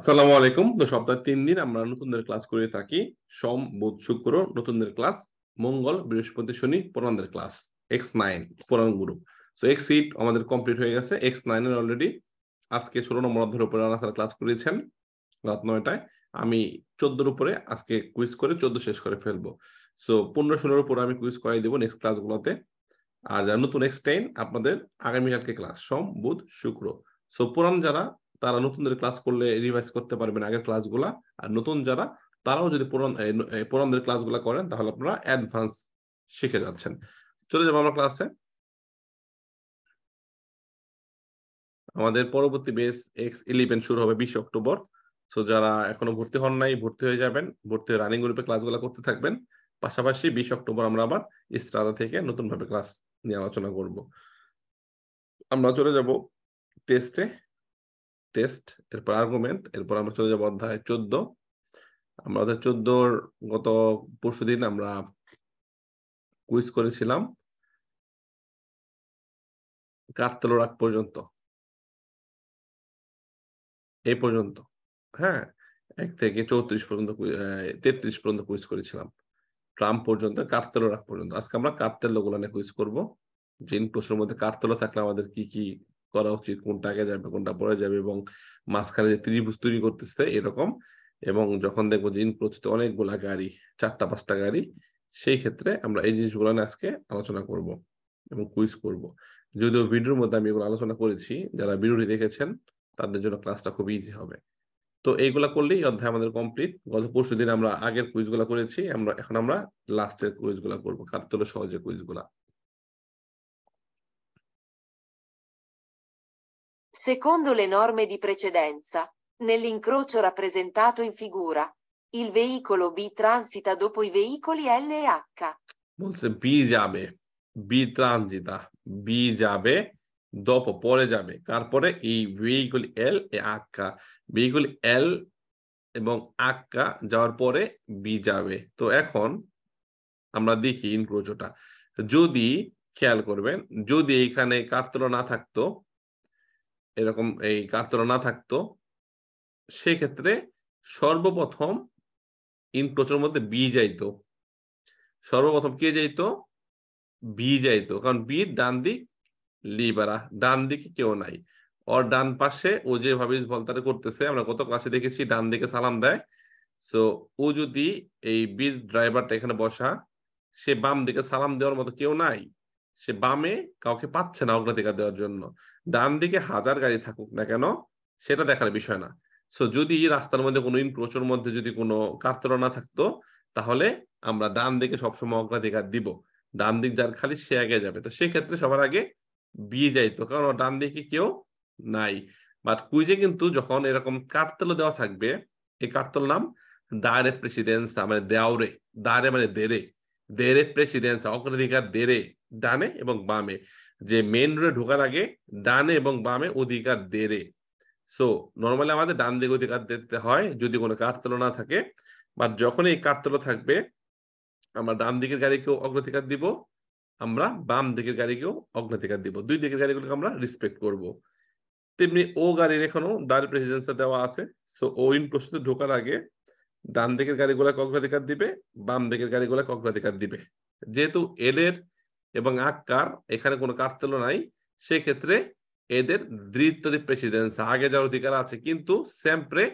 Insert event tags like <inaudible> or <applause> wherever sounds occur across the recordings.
আসসালামু আলাইকুম তো সপ্তাহে তিন দিন আমরা নতুনদের ক্লাস করে থাকি সোম বুধ শুক্র নতুনদের ক্লাস মঙ্গল বৃহস্পতি শনি পুরানদের ক্লাস এক্স নাইন পুরান গ্রুপ তো এক্স সিট আমাদের কমপ্লিট হয়ে গেছে এক্স নাইনের অলরেডি আজকে ষোলো নম্বর অধ্যায়ের উপরে রানা ক্লাস করেছেন রাত নয়টায় আমি চোদ্দোর উপরে আজকে কুইজ করে চোদ্দ শেষ করে ফেলবো সো পনেরো ষোলোর উপরে আমি কুইজ করাই দেবো নেক্সট ক্লাসগুলোতে আর যারা নতুন এক্স টেন আপনাদের আগামীকালকে ক্লাস সোম বুধ শুক্র সো পুরান যারা তারা নতুনদের ক্লাস করলে রিভাইজ করতে পারবেন আগের ক্লাসগুলা আর নতুন যারা তারাও যদি পুরানদের ক্লাসগুলা করেন তাহলে আপনারা অ্যাডভান্স শিখে যাচ্ছেন চলে যাবো আমরা ক্লাসে আমাদের পরবর্তী বেস এক্স ইলেভেন শুরু হবে বিশ অক্টোবর সো যারা এখনো ভর্তি হন নাই ভর্তি হয়ে যাবেন ভর্তি হয়ে রানিং গ্রুপে ক্লাসগুলো করতে থাকবেন পাশাপাশি বিশ অক্টোবর আমরা আবার ইস্ট্রাদা থেকে নতুনভাবে ক্লাস নিয়ে আলোচনা করব আমরা চলে যাব টেস্টে টেস্ট এরপর আর্গুমেন্ট এরপর আমরা চলে যাবো অধ্যায় চোদ্দ আমরা অধ্যায় চোদ্দোর গত পরশু দিন আমরা কুইজ করেছিলাম কাঠতলো রাগ পর্যন্ত এই পর্যন্ত হ্যাঁ এক থেকে চৌত্রিশ পর্যন্ত তেত্রিশ পর্যন্ত কুইজ করেছিলাম ট্রাম্প পর্যন্ত কাঠতলো রাগ পর্যন্ত আজকে আমরা কাটতেল গুলো নিয়ে কুইজ করবো জিন প্রশ্নের মধ্যে কাঠতলো থাকলে আমাদের কি কি করা উচিত কোনটা আগে যাবে কোনটা পরে যাবে এবং মাঝখানে যে ত্রিভুজ তৈরি করতেছে এরকম এবং যখন দেখবো যে ইনপ্রোচিতে অনেকগুলা গাড়ি চারটা পাঁচটা গাড়ি সেই ক্ষেত্রে আমরা এই জিনিসগুলো আজকে আলোচনা করব এবং কুইজ করব যদিও ভিডিওর মধ্যে আমি এগুলো আলোচনা করেছি যারা ভিডিওটি দেখেছেন তাদের জন্য ক্লাসটা খুব ইজি হবে তো এইগুলা করলেই অধ্যায় আমাদের কমপ্লিট গত পরশু দিন আমরা আগের কুইজগুলো করেছি আমরা এখন আমরা লাস্টের কুইজগুলো করবো কার তোলে সহজে কুইজগুলা Secondo le norme di precedenza, nell'incrocio rappresentato in figura, il veicolo B transita dopo i veicoli L e H. Bunse B jabe, B transita, B jabe, dopo pole B, carpore i veicoli L e H. Veicoli L এবং আক্কা যাওয়ার পরে B যাবে তো এখন আমরা দেখি ইনক্রোচটা যদি খেয়াল করবেন যদি এখানে cane না থাকতো এরকম এই কাতর না থাকতো সেক্ষেত্রে সর্বপ্রথম ইন প্রচুর মধ্যে বি যাইতো সর্বপ্রথম কে যাইতো বি যাইতো কারণ বি ডান দিক লিবারা ডান দিকে কেউ নাই ওর ডান পাশে ও যে ভাবিস বলতারে করতেছে আমরা কত ক্লাসে দেখেছি ডান দিকে সালাম দেয় সো ও যদি এই বি ড্রাইভারটা এখানে বসা সে বাম দিকে সালাম দেওয়ার মতো কেউ নাই সে বামে কাউকে পাচ্ছে না অগ্রাধিকার দেওয়ার জন্য ডান দিকে হাজার গাড়ি থাকুক না কেন সেটা দেখার বিষয় না সো যদি রাস্তার মধ্যে কোনো প্রচুর মধ্যে যদি কোনো কাতরা না থাকতো তাহলে আমরা ডান দিকে সবসময় অগ্রাধিকার দিব ডান দিক যার খালি সে আগে যাবে তো সেক্ষেত্রে সবার আগে বিয়ে যাইতো কারণ ডান দিকে কেউ নাই বাট কুইজে কিন্তু যখন এরকম কার্তেল দেওয়া থাকবে এই কার্তেল নাম দারে প্রেসিডেন্স মানে দেওরে দারে মানে দেরে দেরে প্রেসিডেন্স অগ্রাধিকার দেরে ডানে এবং বামে যে মেন রোডে ঢোকার আগে ডানে এবং বামে অধিকার দেরে সো নর্মালি আমাদের ডান দিকে অধিকার দিতে হয় যদি কোনো কাঠতলা না থাকে বাট যখন এই কাঠতলা থাকবে আমরা ডান দিকের গাড়িকেও অগ্রাধিকার দিব আমরা বাম দিকের গাড়িকেও অগ্রাধিকার দিব দুই দিকের গাড়িগুলোকে আমরা রেসপেক্ট করব তেমনি ও গাড়ির এখনো দার প্রেসিডেন্স দেওয়া আছে সো ও ইন প্রস্তুত ঢোকার আগে ডান দিকের গাড়িগুলাকে অগ্রাধিকার দিবে বাম দিকের গাড়িগুলাকে অগ্রাধিকার দিবে যেহেতু এলের এর এবং কার এখানে কোনো কারতেলো নাই সেক্ষেত্রে এদের দৃত্তদি প্রেসিডেন্স আগে যাওয়ার অধিকার আছে কিন্তু স্যাম্প্রে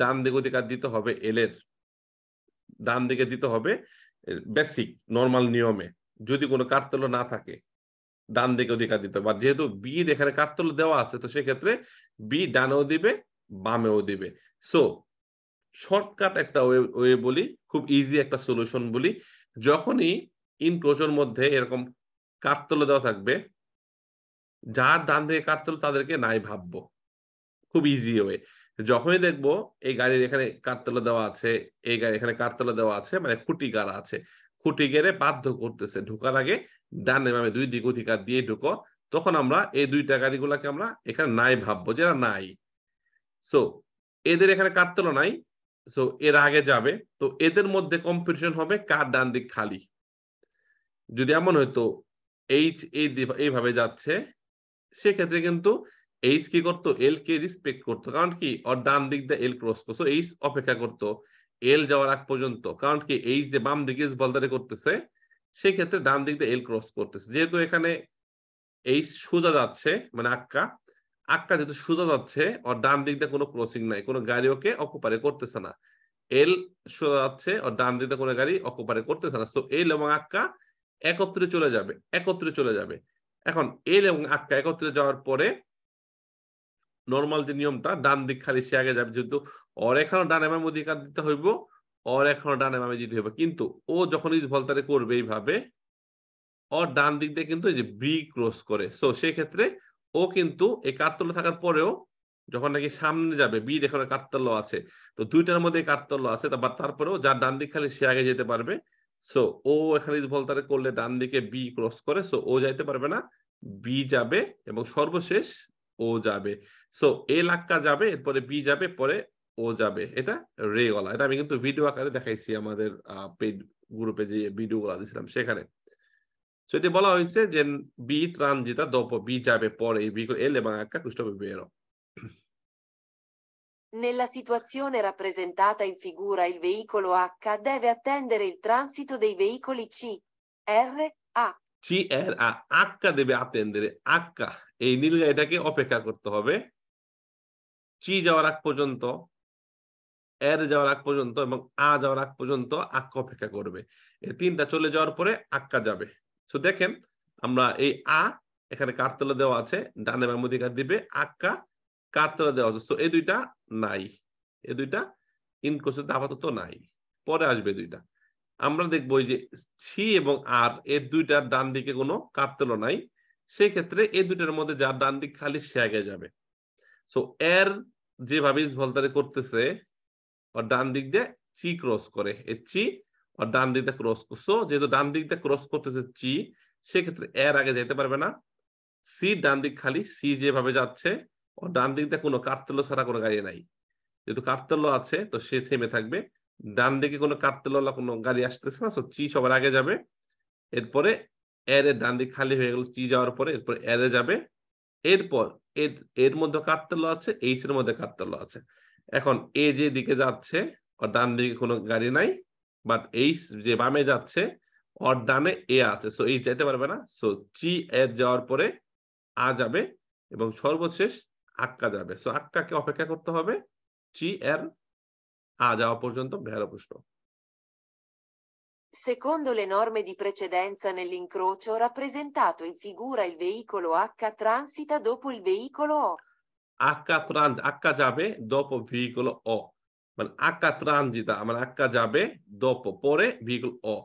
ডান দিকে অধিকার দিতে হবে এলের ডান দিকে দিতে হবে বেসিক নর্মাল নিয়মে যদি কোনো কারতল না থাকে ডান দিকে অধিকার দিতে বা যেহেতু বির এখানে কারতল দেওয়া আছে তো সেক্ষেত্রে বি ডানেও দিবে বামেও দিবে সো শর্টকাট একটা ওয়ে বলি খুব ইজি একটা সলিউশন বলি যখনই ইনক্লোজের মধ্যে এরকম কাঠতলে দেওয়া থাকবে যার ডান দিকে কাঠতল তাদেরকে নাই ভাববো খুব ইজি ওয়ে যখনই দেখবো এই গাড়ির এখানে কাঠতলা দেওয়া আছে এই গাড়ি এখানে কাঠতলা দেওয়া আছে মানে খুঁটি গাড়া আছে খুঁটি গেড়ে বাধ্য করতেছে ঢোকার আগে ডান এভাবে দুই দিক অধিকার দিয়ে ঢুকো তখন আমরা এই দুইটা গাড়িগুলাকে আমরা এখানে নাই ভাববো যারা নাই সো এদের এখানে কাঠতলা নাই সো এর আগে যাবে তো এদের মধ্যে কম্পিটিশন হবে কার ডান দিক খালি যদি এমন হয়তো এইচ এইভাবে যাচ্ছে সেক্ষেত্রে কিন্তু এইচ কি করতো এল কে রিসপেক্ট করতো কারণ কি ওর ডান দিক দিয়ে এল ক্রস করতো এইচ অপেক্ষা করতো এল যাওয়ার আগ পর্যন্ত কারণ কি এইচ যে বাম দিকে বলদারে করতেছে সেক্ষেত্রে ডান দিক দিয়ে এল ক্রস করতেছে যেহেতু এখানে এইচ সোজা যাচ্ছে মানে আক্কা আক্কা যেহেতু সোজা যাচ্ছে ওর ডান দিক দিয়ে কোনো ক্রসিং নাই কোনো গাড়ি ওকে অকুপারে করতেছে না এল সোজা যাচ্ছে ওর ডান দিক দিয়ে কোনো গাড়ি অকুপারে করতেছে না তো এল এবং আক্কা একত্রে চলে যাবে একত্রে চলে যাবে এখন এল এবং আক্কা একত্রে যাওয়ার পরে নর্মাল যে নিয়মটা ডান দিক খালি সে আগে যাবে যেহেতু অর এখানে ডান এমএম অধিকার দিতে হইব অর এখনো ডান এমএম জিতে হইব কিন্তু ও যখন ইজ ভলতারে করবে এইভাবে অর ডান দিক দিয়ে কিন্তু যে বি ক্রস করে সো সেই ক্ষেত্রে ও কিন্তু এই কারতল থাকার পরেও যখন নাকি সামনে যাবে বি এখানে কারতল আছে তো দুইটার মধ্যে কারতল আছে তারপরেও যার ডান দিক খালি সে আগে যেতে পারবে সো ও এখানে তারে করলে ডান দিকে বি ক্রস করে সো ও যাইতে পারবে না বি যাবে এবং সর্বশেষ ও যাবে সো এ লাক্কা যাবে এরপরে বি যাবে পরে ও যাবে এটা রে গলা এটা আমি কিন্তু ভিডিও আকারে দেখাইছি আমাদের পেড গ্রুপে যে ভিডিও গুলা দিয়েছিলাম সেখানে সো এটি বলা হয়েছে যে বি ট্রানজিতা দপ বি যাবে পরে বি এল এবং আক্কা কুষ্ঠ বেরো Nella situazione rappresentata in figura il veicolo H deve attendere il transito dei veicoli C, R, A. C, R, A. H deve attendere. H. এই নীলগাড়িটাকে অপেক্ষা করতে হবে চি যাওয়ার আগ পর্যন্ত এর যাওয়ার আগ পর্যন্ত এবং আ যাওয়ার আগ পর্যন্ত আক্কা অপেক্ষা করবে এই তিনটা চলে যাওয়ার পরে আক্কা যাবে তো দেখেন আমরা এই আ এখানে কাঠতলা দেওয়া আছে ডানে বাম অধিকার দিবে আক্কা কাঠতলা দেওয়া আছে তো এই দুইটা নাই এ দুইটা ইনকোর্সের আপাতত নাই পরে আসবে দুইটা আমরা দেখবো যে সি এবং আর এ দুইটার ডান দিকে কোনো কাটতেল নাই সেই ক্ষেত্রে এ দুইটার মধ্যে যার ডান দিক খালি সে আগে যাবে সো এর যেভাবে ভলতারে করতেছে ওর ডান দিক দিয়ে চি ক্রস করে এ চি ওর ডান দিক দিয়ে ক্রস করছো যেহেতু ডান দিক দিয়ে ক্রস করতেছে চি সেক্ষেত্রে এর আগে যেতে পারবে না সি ডান দিক খালি সি যেভাবে যাচ্ছে ডান দিক দিয়ে কোনো কাঠতেল ছাড়া কোনো গাড়ি নাই যেহেতু কাঠতেল আছে তো সে থেমে থাকবে ডান দিকে কোনো কাঠতেলওয়ালা কোনো গাড়ি আসতেছে না তো চি সবার আগে যাবে এরপরে এর ডান দিক খালি হয়ে গেল চি যাওয়ার পরে এরপর এর যাবে এরপর এর এর মধ্যে কাঠতেল আছে এইচ এর মধ্যে কাঠতেল আছে এখন এ যে দিকে যাচ্ছে ওর ডান দিকে কোনো গাড়ি নাই বাট এইচ যে বামে যাচ্ছে ওর ডানে এ আছে সো এইচ যেতে পারবে না সো চি এর যাওয়ার পরে আ যাবে এবং সর্বশেষ আক্কা যাবে সো আক্কাকে অপেক্ষা করতে হবে চি এর আ যাওয়া পর্যন্ত ভেরো প্রশ্ন Secondo le norme di precedenza nell'incrocio rappresentato in figura il veicolo H transita dopo il veicolo O. H trans H jabe dopo il veicolo O. Man H transita man H jabe dopo pore veicolo O.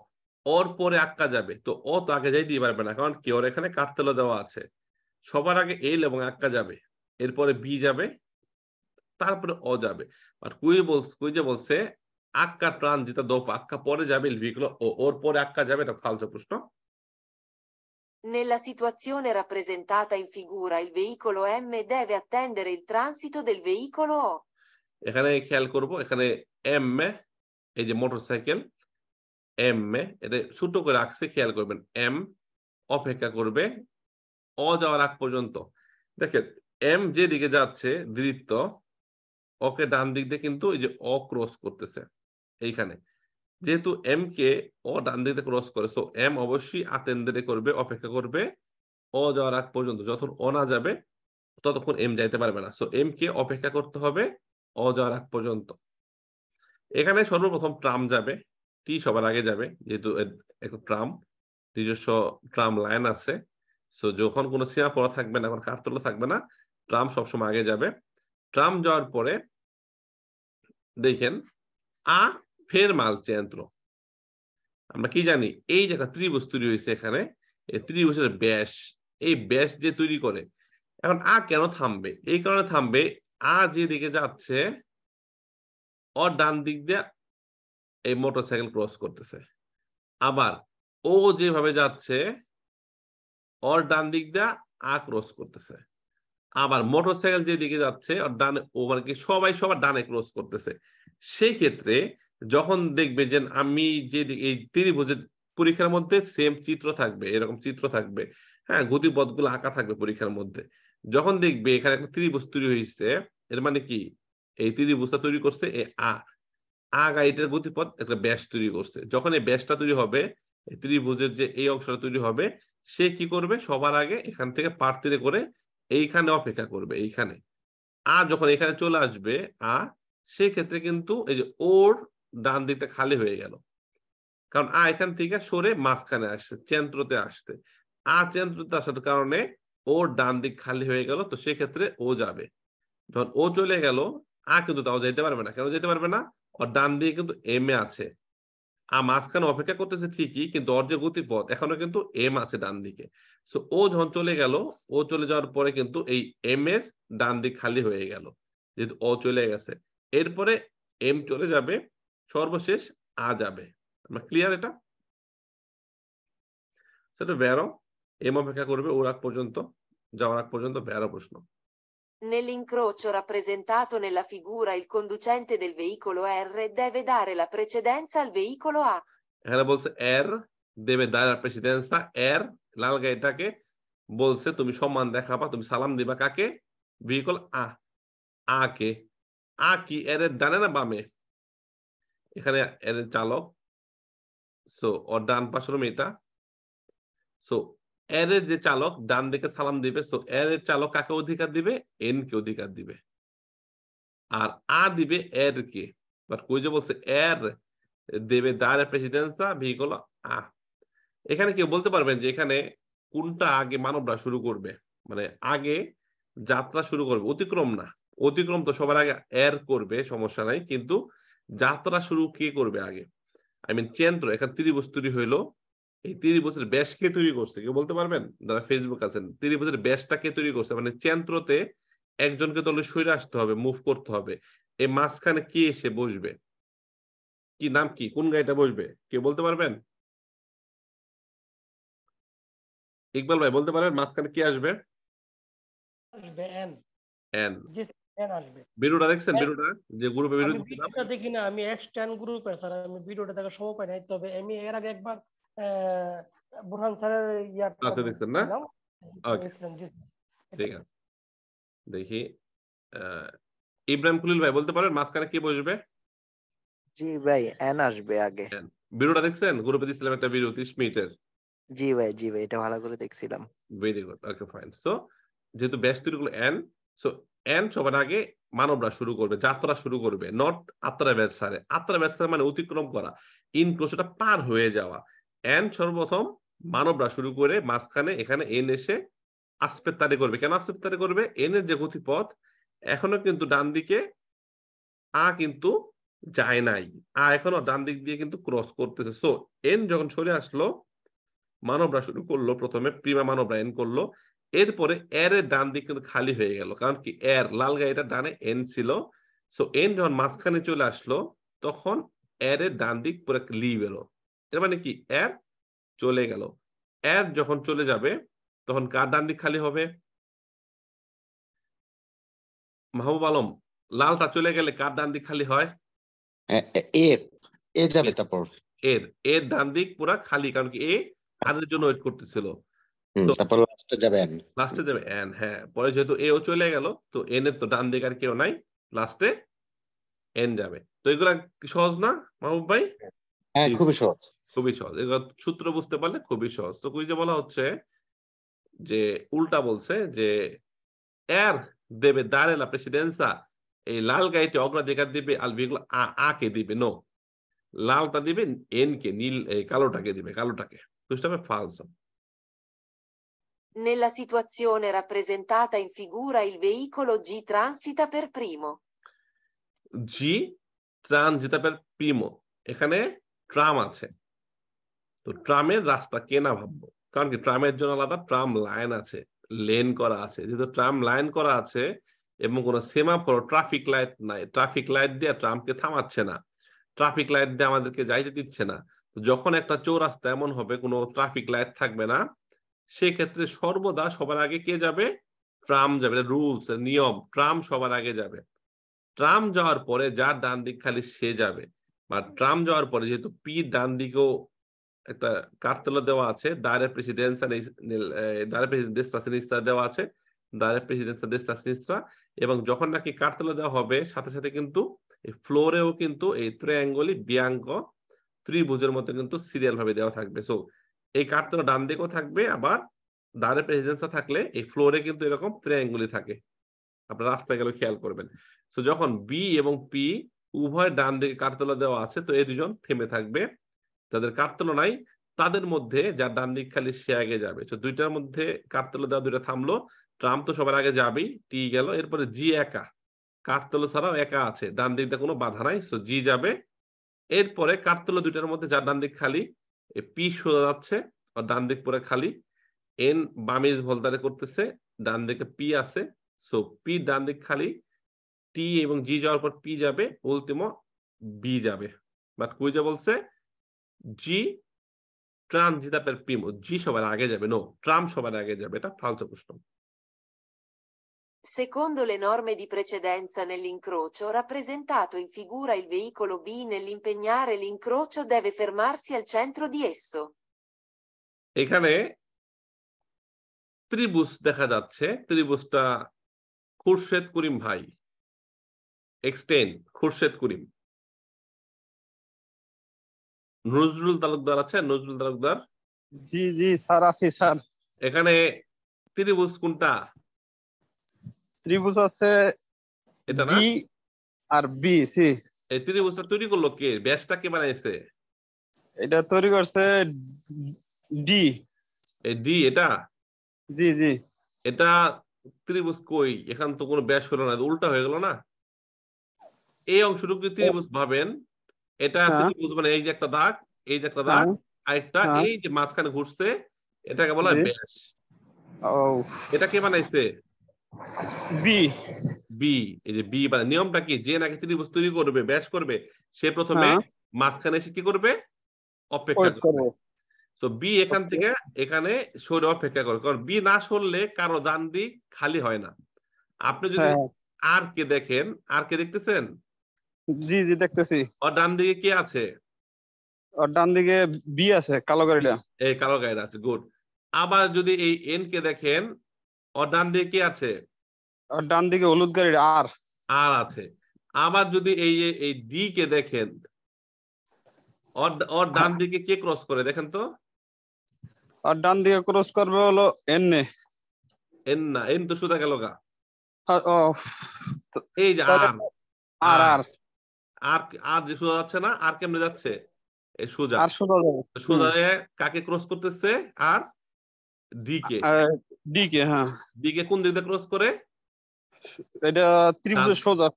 Or pore H jabe, to O to আগে jai দিয়ে পারবে না ki কি ekhane kartelo কাটতেলো ache. Shobar age L ebong H jabe, এরপরে B যাবে তারপরে অ যাবে আর কুই বল কুই যে বলছে আক্কা যেটা দোপ আক্কা পরে যাবে ইল ভিকলো ও ওর পরে আক্কা যাবে এটা ফালসো প্রশ্ন Nella situazione rappresentata in figura il veicolo M deve attendere il transito del veicolo O. এখানে খেয়াল করব এখানে এম এই যে মোটরসাইকেল এম এটা ছোট করে রাখছে খেয়াল করবেন এম অপেক্ষা করবে অ যাওয়ার আগ পর্যন্ত দেখেন এম যেদিকে যাচ্ছে দৃত্ব ওকে ডান দিক দিয়ে কিন্তু এই যে অ ক্রস করতেছে এইখানে যেহেতু এম কে ও ডান দিক দিয়ে ক্রস করে সো এম অবশ্যই আতেন্দ্রে করবে অপেক্ষা করবে অ যাওয়ার আগ পর্যন্ত যতক্ষণ অ না যাবে ততক্ষণ এম যাইতে পারবে না সো এম কে অপেক্ষা করতে হবে অ যাওয়ার আগ পর্যন্ত এখানে সর্বপ্রথম ট্রাম যাবে টি সবার আগে যাবে যেহেতু একটা ট্রাম নিজস্ব ট্রাম লাইন আছে সো যখন কোনো সীমা পড়া থাকবে না এখন কাঠতলা থাকবে না ট্রাম্প সবসময় আগে যাবে ট্রাম্প যাওয়ার পরে দেখেন আ ফের মালচে যন্ত্র আমরা কি জানি এই যেটা ত্রিভুজ তৈরি হয়েছে এখানে এই ত্রিভুজের ব্যাস এই ব্যাস যে তৈরি করে এখন আ কেন থামবে এই কারণে থামবে আ যেদিকে যাচ্ছে ও ডান দিক দিয়ে এই মোটরসাইকেল ক্রস করতেছে আবার ও যেভাবে যাচ্ছে ওর ডান দিক দিয়ে আ ক্রস করতেছে আবার মোটরসাইকেল যেদিকে যাচ্ছে ডানে ওভার মানে কি সবাই সবার ডানে ক্রস করতেছে সেই ক্ষেত্রে যখন দেখবে যে আমি যে এই ত্রিভুজের পরীক্ষার মধ্যে সেম চিত্র থাকবে এরকম চিত্র থাকবে হ্যাঁ গতিপথগুলো আঁকা থাকবে পরীক্ষার মধ্যে যখন দেখবে এখানে একটা ত্রিভুজ তৈরি হয়েছে এর মানে কি এই ত্রিভুজটা তৈরি করছে এ আ আ গাড়িটার গতিপথ একটা ব্যাস তৈরি করছে যখন এই ব্যাসটা তৈরি হবে ত্রিভুজের যে এই অংশটা তৈরি হবে সে কি করবে সবার আগে এখান থেকে পার্তিরে করে এইখানে অপেক্ষা করবে এইখানে আ যখন এখানে চলে আসবে আ সেক্ষেত্রে কিন্তু এই যে ওর ডান দিকটা খালি হয়ে গেল কারণ আ এখান থেকে সরে মাঝখানে আসছে চেন্দ্রতে আসতে আ চেন্দ্রতে আসার কারণে ওর ডান দিক খালি হয়ে গেল তো সেক্ষেত্রে ও যাবে যখন ও চলে গেল আ কিন্তু তাও যেতে পারবে না কেন যেতে পারবে না ওর ডান দিকে কিন্তু এম এ আছে আর মাঝখানে অপেক্ষা করতেছে ঠিকই কিন্তু ওর যে গতিপথ এখনো কিন্তু এম আছে ডান দিকে সো ও যখন চলে গেল ও চলে যাওয়ার পরে কিন্তু এই এম এর ডান দিক খালি হয়ে গেল যেহেতু ও চলে গেছে এরপরে এম চলে যাবে সর্বশেষ আ যাবে ক্লিয়ার এটা সেটা বেরো এম অপেক্ষা করবে ওর আগ পর্যন্ত যাওয়ার আগ পর্যন্ত বেরো প্রশ্ন Nell'incrocio rappresentato nella figura il conducente del veicolo R deve dare la precedenza al veicolo A. এখানে R deve dare la precedenza R লাল গাড়িটাকে বলছে তুমি সম্মান দেখাবা তুমি salam দিবা কাকে veicolo A A K A কি R এর ডানে না বামে এখানে R এর চালক সো ওর ডান পাশের মেয়েটা সো এর যে চালক ডান দিকে সালাম দিবে সো এর চালক কাকে অধিকার দিবে এন কে অধিকার দিবে আর আ দিবে এর কে বাট যে বলছে এর দেবে দা প্রেসিডেন্সা ভিকল আ এখানে কেউ বলতে পারবেন যে এখানে কোনটা আগে মানবরা শুরু করবে মানে আগে যাত্রা শুরু করবে অতিক্রম না অতিক্রম তো সবার আগে এর করবে সমস্যা নাই কিন্তু যাত্রা শুরু কে করবে আগে আই মিন চেন্দ্র এখানে ত্রিভুজ তৈরি হইলো এই তিরিশ ব্যাস কে তৈরি করছে কেউ বলতে পারবেন যারা ফেসবুক আছেন তিরিশ ব্যাসটা কে তৈরি করছে মানে চেন্ত্রতে একজনকে সরে আসতে হবে মুভ করতে হবে এই মাঝখানে কে এসে বসবে কি নাম কি কোন গাড়িটা বসবে কে বলতে পারবেন ইকবাল ভাই বলতে পারবেন মাঝখানে কে আসবে ভিডিওটা দেখছেন যে গ্রুপে দেখি না আমি এক্সটার্ন গ্রুপ স্যার আমি ভিডিওটা দেখার সময় পাই নাই তবে আমি এর আগে একবার বুরহান স্যারের ইয়াটা দেখছেন না ওকে ঠিক আছে দেখি ইব্রাহিম খলিল ভাই বলতে পারেন মাঝখানে কে বসবে জি ভাই এন আসবে আগে ভিডিওটা দেখছেন গ্রুপে দিছিলাম একটা ভিডিও 30 মিনিটের জি ভাই জি ভাই এটা ভালো করে দেখছিলাম very good okay fine so যেহেতু ব্যস্তগুলো এন সো এন সবার আগে মানবরা শুরু করবে যাত্রা শুরু করবে নট আত্রা ব্যবসারে আত্রা ব্যবসার মানে অতিক্রম করা ইনক্রোশ পার হয়ে যাওয়া এন সর্বপ্রথম মানবরা শুরু করে মাঝখানে এখানে এন এসে আসপের তারে করবে কেন আসপের তারে করবে এন এর যে গতিপথ এখনো কিন্তু ডান দিকে আ কিন্তু যায় নাই আ এখনো ডান দিক দিয়ে কিন্তু ক্রস করতেছে সো এন যখন সরে আসলো মানবরা শুরু করলো প্রথমে প্রিমা মানবরা এন করলো এরপরে এর ডান দিক কিন্তু খালি হয়ে গেল কারণ কি এর লাল গাড়িটা ডানে এন ছিল সো এন যখন মাঝখানে চলে আসলো তখন এর ডান দিক পুরো লিভ এলো এর মানে কি এর চলে গেল এর যখন চলে যাবে তখন কার ডান দিক খালি হবে মাহবুব আলম লালটা চলে গেলে কার ডান দিক খালি হয় এর এ যাবে তারপর এর এর ডান দিক পুরো খালি কারণ কি এ আনের জন্য ওয়েট করতেছিল তারপর লাস্টে যাবে এন লাস্টে যাবে এন হ্যাঁ পরে যেহেতু এ ও চলে গেল তো এন এর তো ডান দিক আর কেউ নাই লাস্টে এন যাবে তো এগুলা সহজ না মাহবুব ভাই হ্যাঁ খুবই সহজ খুবই সহজ এবার সূত্র বুঝতে পারলে খুবই সহজ তো কুইজে বলা হচ্ছে যে উল্টা বলছে যে এর দেবে দারে প্রেসিডেন্সা এই লাল গাইতে অগ্রাধিকার দিবে আর বিগুলো আ কে দিবে নো লালটা দিবে এন কে নীল এই কালোটাকে দিবে কালোটাকে বুঝতে হবে Nella situazione rappresentata in figura il veicolo G transita per primo. G transita per primo. এখানে tram আছে তো ট্রামের রাস্তা কেনা ভাববো কারণ কি ট্রামের জন্য আলাদা ট্রাম লাইন আছে লেন করা আছে যেহেতু ট্রাম লাইন করা আছে এবং কোনো সেমাফোর ট্রাফিক লাইট নাই ট্রাফিক লাইট দিয়ে ট্রামকে থামাচ্ছে না ট্রাফিক লাইট দিয়ে আমাদেরকে যাইতে দিচ্ছে না যখন একটা চৌরাস্তা এমন হবে কোনো ট্রাফিক লাইট থাকবে না সেক্ষেত্রে সর্বদা সবার আগে কে যাবে ট্রাম যাবে রুলস নিয়ম ট্রাম সবার আগে যাবে ট্রাম যাওয়ার পরে যার ডান দিক খালি সে যাবে বা ট্রাম যাওয়ার পরে যেহেতু পি ডান দিকেও একটা কার্তেল দেওয়া আছে দারে প্রেসিডেন্সা দারে দেশটা সিনিস্তা দেওয়া আছে দারে প্রেসিডেন্সা দেশটা সিনিস্তা এবং যখন নাকি কার্তেল দেওয়া হবে সাথে সাথে কিন্তু এই ফ্লোরেও কিন্তু এই ত্রয়াঙ্গলি বিয়াঙ্গ ত্রিভুজের মতো কিন্তু সিরিয়াল ভাবে দেওয়া থাকবে সো এই কার্তেল ডান দিকেও থাকবে আবার দারে প্রেসিডেন্সা থাকলে এই ফ্লোরে কিন্তু এরকম ত্রয়াঙ্গলি থাকে আপনার রাস্তায় গেলে খেয়াল করবেন সো যখন বি এবং পি উভয় ডান দিকে কার্তলা দেওয়া আছে তো এই দুজন থেমে থাকবে যাদের কাটতলো নাই তাদের মধ্যে যার ডান দিক খালি সে আগে যাবে তো দুইটার মধ্যে কাটতলো দেওয়া দুইটা থামলো ট্রাম্প তো সবার আগে যাবেই টি গেল এরপরে জি একা কাটতলো ছাড়াও একা আছে ডান দিকটা কোনো বাধা নাই সো জি যাবে এরপরে কাটতলো দুইটার মধ্যে যার ডান দিক খালি পি সোজা যাচ্ছে আর ডান দিক পরে খালি এন বামিজ ভোলদারে করতেছে ডান দিকে পি আছে সো পি ডান দিক খালি টি এবং জি যাওয়ার পর পি যাবে উল্টিমো বি যাবে বাট কুইজা বলছে G ট্রাম্প জিতাপের per primo G sovra যাবে no ট্রাম্প sovra আগে beta এটা ফালসো Secondo le norme di precedenza nell'incrocio rappresentato in figura il veicolo B nell'impegnare l'incrocio deve fermarsi al centro di esso. E এখানে ত্রিভুজ দেখা tribus ত্রিভুজটা Khurshed করিম hai. Extend, Khurshed করিম নজরুল তালুকদার আছে নজরুল তালুকদার জি জি sir আছি স্যার এখানে ত্রিভুজ কোনটা ত্রিভুজ আছে এটা না আর বি সি এই ত্রিভুজটা তৈরি করলো কে ব্যাসটা কে বানাইছে এটা তৈরি করছে ডি এই ডি এটা জি জি এটা ত্রিভুজ কই এখান তো কোনো ব্যাস হলো না উল্টা হয়ে গেল না এই অংশটুকু ত্রিভুজ ভাবেন এটা হ্যাঁ। মানে এই যে একটা দাগ এই যে একটা দাগ হ্যাঁ। আরেকটা হ্যাঁ। এই যে মাঝখানে ঘুরছে এটাকে বলা হয় ব্যাস এটা কে বানাইছে বি বি এই যে বি মানে নিয়মটা কি যে নাকি ত্রিভুজ তৈরি করবে ব্যাস করবে সে প্রথমে মাঝখানে এসে কি করবে অপেক্ষা করবে তো বি এখান থেকে এখানে সরে অপেক্ষা করে কারণ বি না সরলে কারো দান দিক খালি হয় না আপনি যদি আর কে দেখেন আর কে দেখতেছেন জি জি দেখতেছি ওর ডান দিকে কি আছে ওর ডান দিকে বি আছে কালো গাড়িটা এই কালো গাড়িটা আছে গুড আবার যদি এই এন কে দেখেন ওর ডান দিকে কি আছে ওর ডান দিকে হলুদ গাড়িটা আর আর আছে আবার যদি এই এই ডি কে দেখেন ওর হ্যাঁ। ওর ডান দিকে কে ক্রস করে দেখেন তো আর ডান দিকে ক্রস করবে হলো এন এ এন না এন তো সুদা গেল গা এই যে আর আর আর আর আর যে সোজা যাচ্ছে না আর কেমনে যাচ্ছে এই সোজা আর সোজা সোজা কাকে ক্রস করতেছে আর ডি হ্যাঁ কোন ক্রস করে এটা সোজা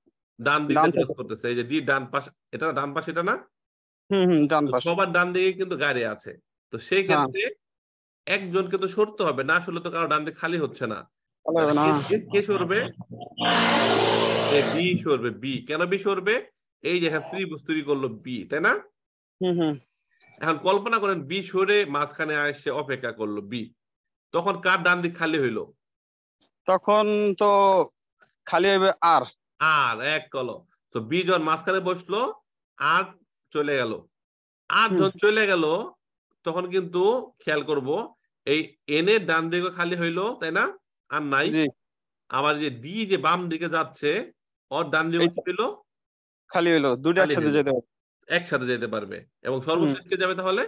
ডান দিক ক্রস করতেছে এই যে ডি ডান পাশ এটা ডান পাশ এটা না হুম হুম ডান পাশ সবার ডান দিকে কিন্তু গাড়ি আছে তো সেই হ্যাঁ। ক্ষেত্রে একজনকে তো সরতে হবে না সরলে তো কারো ডান দিকে খালি হচ্ছে না হ্যাঁ। কে সরবে বি সরবে বি কেন বি সরবে এই যে ত্রিভুজ তৈরি করলো বি তাই না এখন কল্পনা করেন বি সরে মাঝখানে আসে অপেক্ষা করলো বি তখন কার ডান দিক খালি হইলো তখন তো খালি হইবে আর আর এক কল তো বি যখন মাঝখানে বসলো আর চলে গেল আর যখন চলে গেল তখন কিন্তু খেয়াল করব এই এন এর ডান দিকে খালি হইলো তাই না আর নাই আবার যে ডি যে বাম দিকে যাচ্ছে ওর ডান দিকে হইলো খালি হইলো দুটো একসাথে যেতে পারবে একসাথে যেতে পারবে এবং সর্বশেষ কে যাবে তাহলে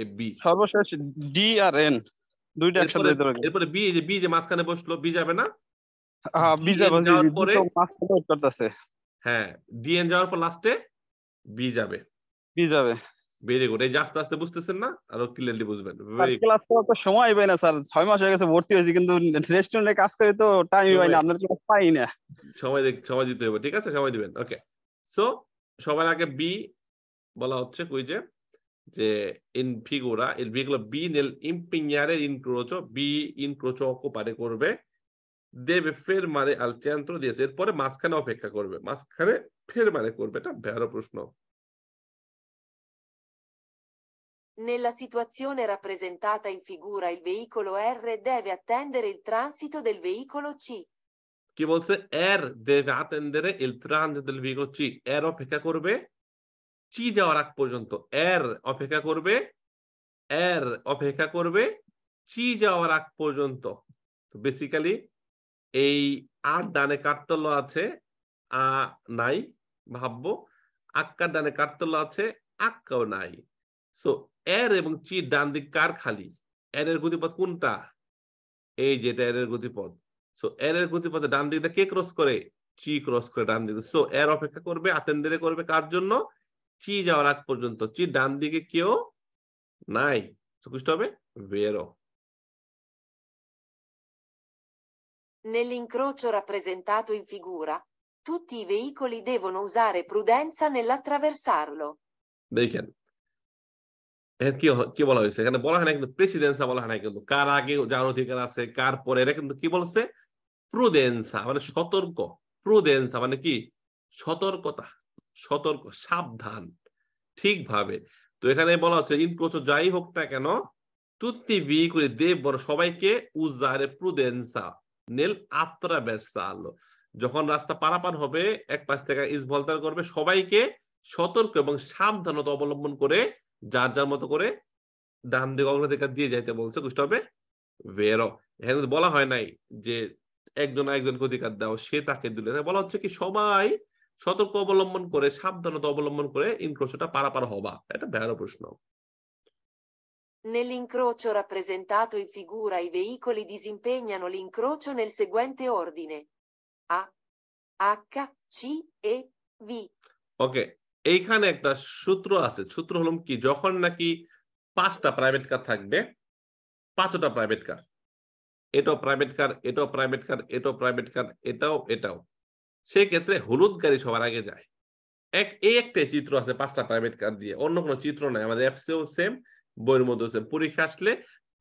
এ বি সর্বশেষ ডি আর এন দুইটা একসাথে যেতে পারবে এরপরে বি যে বি যে মাঝখানে বসলো বি যাবে না হ্যাঁ বি যাবে পরে মাঝখানে করতেছে হ্যাঁ ডি এন যাওয়ার পর লাস্টে বি যাবে বি যাবে ভেরি গুড এই আস্তে আস্তে বুঝতেছেন না আরো ক্লিয়ারলি বুঝবেন ক্লাস করার তো সময় পাই না স্যার ছয় মাস হয়ে গেছে ভর্তি হয়েছি কিন্তু রেস্টুরেন্টে কাজ করে তো টাইম পাই না আপনার ক্লাস পাই না সময় দেখ সময় দিতে হবে ঠিক আছে সময় দিবেন ওকে সো সবার আগে বি বলা হচ্ছে কই যে যে ইন ফিগুরা ইল ভিগুলো বি নেল ইম্পিনিয়ারে ইনক্রোচো বি ইনক্রোচো অকুপারে করবে দেবে ফের মারে আল চ্যান্ত্র দিয়েছে এরপরে মাঝখানে অপেক্ষা করবে মাঝখানে ফের মারে করবে এটা ভেরো প্রশ্ন Nella situazione rappresentata in figura il veicolo R deve attendere il transito del veicolo C. কি বলছে এর দেবে আতেন্দেরে ভিগো চি এর অপেক্ষা করবে চি যাওয়ার আগ পর্যন্ত এর অপেক্ষা করবে এর অপেক্ষা করবে চি যাওয়ার আগ পর্যন্ত বেসিক্যালি এই আর ডানে কাটতল আছে আ নাই ভাববো আক্কার ডানে কাটতল আছে আক্কাও নাই সো এর এবং চি ডান দিক কার খালি এর এর গতিপথ কোনটা এই যেটা এর এর গতিপথ সো এর এর গতিপথে ডান দিকে কে ক্রস করে চি ক্রস করে ডান দিকে সো এর অপেক্ষা করবে আতেন্দ্রে করবে কার জন্য চি যাওয়ার আগ পর্যন্ত চি ডান দিকে কেউ নাই বুঝতে হবে vero Nell'incrocio rappresentato in figura, tutti i veicoli devono usare prudenza nell'attraversarlo. দেখেন কি কি বলা হয়েছে এখানে বলা হয় না কিন্তু প্রেসিডেন্সা বলা হয় না কিন্তু কার আগে যার অধিকার আছে কার পরে এটা কিন্তু কি বলছে প্রুডেন্সা মানে সতর্ক প্রুডেন্সা মানে কি সতর্কতা সতর্ক সাবধান ঠিকভাবে তো এখানে বলা হচ্ছে ইন প্রচুর যাই হোক না কেন তুত্তি বি করে দেব বড় সবাইকে উজারে প্রুডেন্সা নেল আত্রা ব্যবসা আলো যখন রাস্তা পারাপার হবে এক পাশ থেকে ইস ভলতার করবে সবাইকে সতর্ক এবং সাবধানতা অবলম্বন করে যার যার মতো করে ডান দিকে অগ্রাধিকার দিয়ে যাইতে বলছে বুঝতে হবে বেরো এখানে বলা হয় নাই যে একজন একজনকে অধিকার দাও সে তাকে দিলে না বলা হচ্ছে কি সবাই সতর্ক অবলম্বন করে সাবধানতা অবলম্বন করে ইনক্রোচটা পারাপার হবা এটা বেহারো প্রশ্ন Nell'incrocio rappresentato in figura i veicoli disimpegnano l'incrocio nel seguente ordine: A, H, C, E, V. Ok, এইখানে একটা সূত্র আছে সূত্র হলো কি যখন নাকি পাঁচটা প্রাইভেট কার থাকবে পাঁচটা প্রাইভেট কার এটাও প্রাইভেট কার এটাও প্রাইভেট কার এটাও প্রাইভেট কার এটাও এটাও সেক্ষেত্রে হলুদ গাড়ি সবার আগে যায় এক এই একটাই চিত্র আছে পাঁচটা প্রাইভেট কার দিয়ে অন্য কোনো চিত্র নাই আমাদের অ্যাপসেও সেম বইয়ের মধ্যে সেম পরীক্ষা আসলে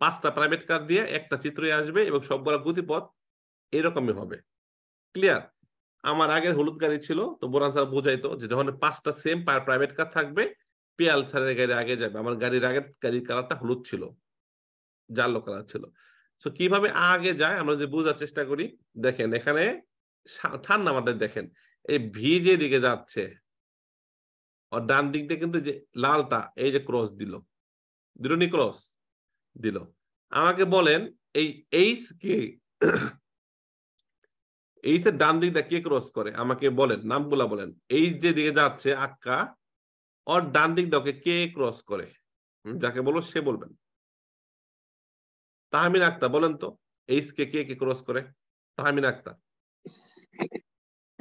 পাঁচটা প্রাইভেট কার দিয়ে একটা চিত্রই আসবে এবং সবগুলো গতিপথ এরকমই হবে ক্লিয়ার আমার আগের হলুদ গাড়ি ছিল তো বোরান স্যার বোঝাইতো যে যখন পাঁচটা সেম প্রাইভেট কার থাকবে পিয়াল স্যারের গাড়ি আগে যাবে আমার গাড়ির আগের গাড়ির কালারটা হলুদ ছিল জাল্লো কালার ছিল সো কিভাবে আগে যায় আমরা যদি বোঝার চেষ্টা করি দেখেন এখানে ঠান্ডা আমাদের দেখেন এই ভি যে দিকে যাচ্ছে আর ডান দিক দিয়ে কিন্তু যে লালটা এই যে ক্রস দিল দিল নি ক্রস দিল আমাকে বলেন এই এইচ কে এইচ এর ডান দিকটা কে ক্রস করে আমাকে বলেন নামগুলা বলেন এইচ যে দিকে যাচ্ছে আক্কা ওর ডান দিক দিয়ে কে ক্রস করে যাকে বলো সে বলবেন তাহমিন আক্তা বলেন তো এইচ কে কে কে ক্রস করে তাহমিন আক্তা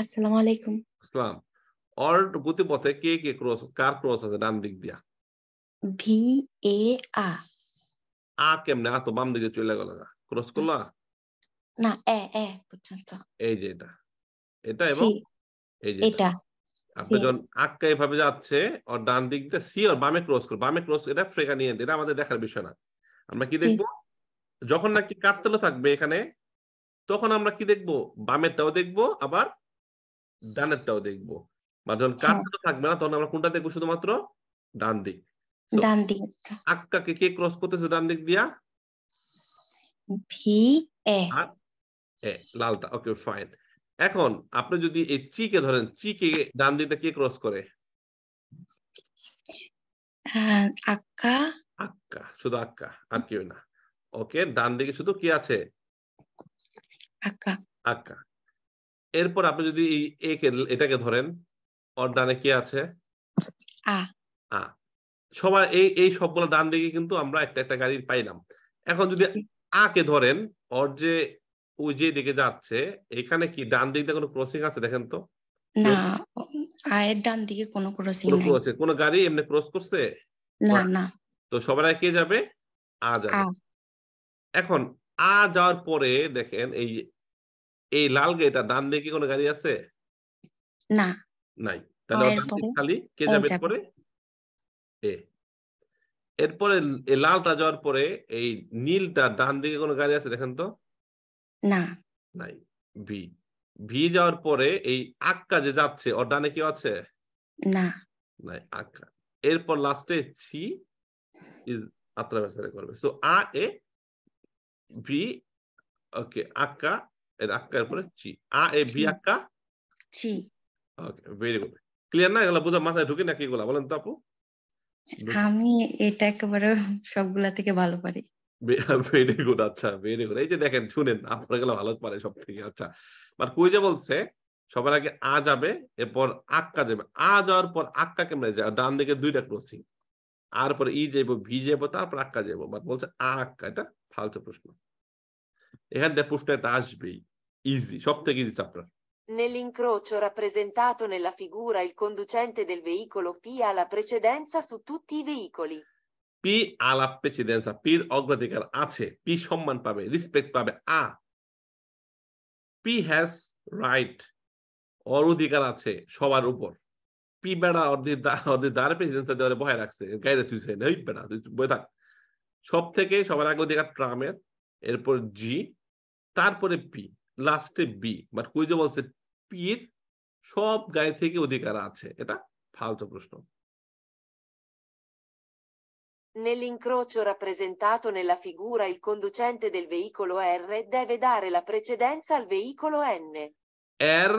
আসসালামু আলাইকুম আসসালাম অর গতিপথে কে কে ক্রস কার ক্রস আছে ডান দিক দিয়া ভি এ আ আ কেমনে আ তো বাম দিকে চলে গেল ক্রস করলো না এ এ পর্যন্ত এই যে এটা এটা এবং এই যে এটা আপনি যখন আক্কা এভাবে যাচ্ছে ওর ডান দিক দিয়ে সি ওর বামে ক্রস করবে বামে ক্রস এটা ফ্রেকা নিয়ে এটা আমাদের দেখার বিষয় না আমরা কি দেখবো যখন নাকি কাঠতলা থাকবে এখানে তখন আমরা কি দেখব বামেরটাও দেখব আবার ডানেরটাও দেখব বা যখন হ্যাঁ। কাঠতলা থাকবে না তখন আমরা কোনটা দেখবো শুধুমাত্র ডান দিক ডান দিক আক্কাকে কে ক্রস করতেছে ডান দিক দিয়া ভি এ এ লালটা ওকে ফাইন এখন আপনি যদি এই চি কে ধরেন চি কে ডান দিকে কে ক্রস করে হ্যাঁ, আক্কা আক্কা শুধু আক্কা আর কেউ না ওকে ডান দিকে শুধু কি আছে আঁকা এরপর আপনি যদি এই এ কে এটাকে ধরেন ওর ডানে কি আছে আ আ সবার এই এই সবগুলো ডান দিকে কিন্তু আমরা একটা একটা গাড়ি পাইলাম এখন যদি আ কে ধরেন ওর যে ও যে দিকে যাচ্ছে এখানে কি ডান দিকে কোনো ক্রসিং আছে দেখেন তো না আয়ের ডান দিকে কোনো ক্রসিং নাই কোনো গাড়ি এমনি ক্রস করছে না না তো সবার কে যাবে আ যাবে এখন আ যাওয়ার পরে দেখেন এই এই লাল গেটা ডান দিকে কোনো গাড়ি আছে না নাই তাহলে হ্যাঁ, খালি কে যাবে পরে এ এরপরে এই লালটা যাওয়ার পরে এই নীলটা ডান দিকে কোনো গাড়ি আছে দেখেন তো না নাই ভি ভি যাওয়ার পরে এই আক্কা যে যাচ্ছে ওর ডানে কেউ আছে না নাই আক্কা এরপর লাস্টে সি ইজ আত্রাবেসারে করবে so uh A B okay আক্কা এর পরে চি আ এ বি চি ওকে ভেরি গুড ক্লিয়ার না বুঝা মাথায় ঢুকে নাকি বলেন তো আপু আমি এটা একেবারে সবগুলা থেকে ভালো পারি ভেরি গুড <laughs> আচ্ছা ভেরি গুড এই যে দেখেন শুনেন আপনারা গেলে ভালো পারে সব থেকে আচ্ছা মানে কুইজে বলছে সবার আগে আ যাবে এরপর আক্কা যাবে আ যাওয়ার পর আক্কা কেমনে যায় ডান দিকে দুইটা ক্রসিং আর পরে ই যাইব ভি যাইব তারপর আক্কা যাইব বা বলছে আক্কা এটা ফালতু প্রশ্ন এখান থেকে প্রশ্ন এটা আসবেই ইজি সব থেকে ইজি চাপটা Nell'incrocio rappresentato nella figura il conducente del veicolo P ha la precedenza su tutti i veicoli. P ha la precedenza, P অগ্রাধিকার আছে, P সম্মান পাবে, রিসপেক্ট পাবে আ। P has right, অর অধিকার আছে সবার উপর। পি বেড়া অর্ধেক অর্ধেক দাঁড়ে প্রেসিডেন্সের দেওয়ারে বহায় রাখছে গাইরে তুই চাই না বেড়া তুই বই থাক সব থেকে সবার আগে অধিকার ট্রামের এরপর জি তারপরে পি লাস্টে বি বাট কুইজে বলছে পির সব গায়ে থেকে অধিকার আছে এটা ফালতু প্রশ্ন Nell'incrocio rappresentato nella figura il conducente del veicolo R deve dare la precedenza al veicolo N. এর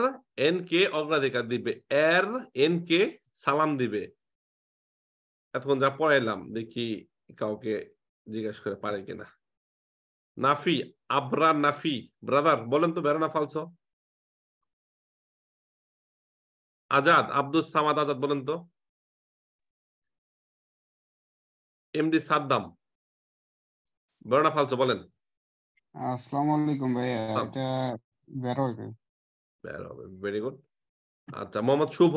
এন কে অগ্রাধিকার দিবে এর এন কে সালাম দিবে এতক্ষণ যা পড়াইলাম দেখি কাউকে জিজ্ঞেস করে পারে কিনা নাফি আব্রা নাফি ব্রাদার বলেন তো বেরোনা ফালস আজাদ আব্দুল সামাদ আজাদ বলেন তো এমডি সাদ্দাম বেরোনা ফালস বলেন আসসালামু আলাইকুম ভাইয়া এটা বেরোয় বের হবে ভেরি গুড আচ্ছা মোহাম্মদ শুভ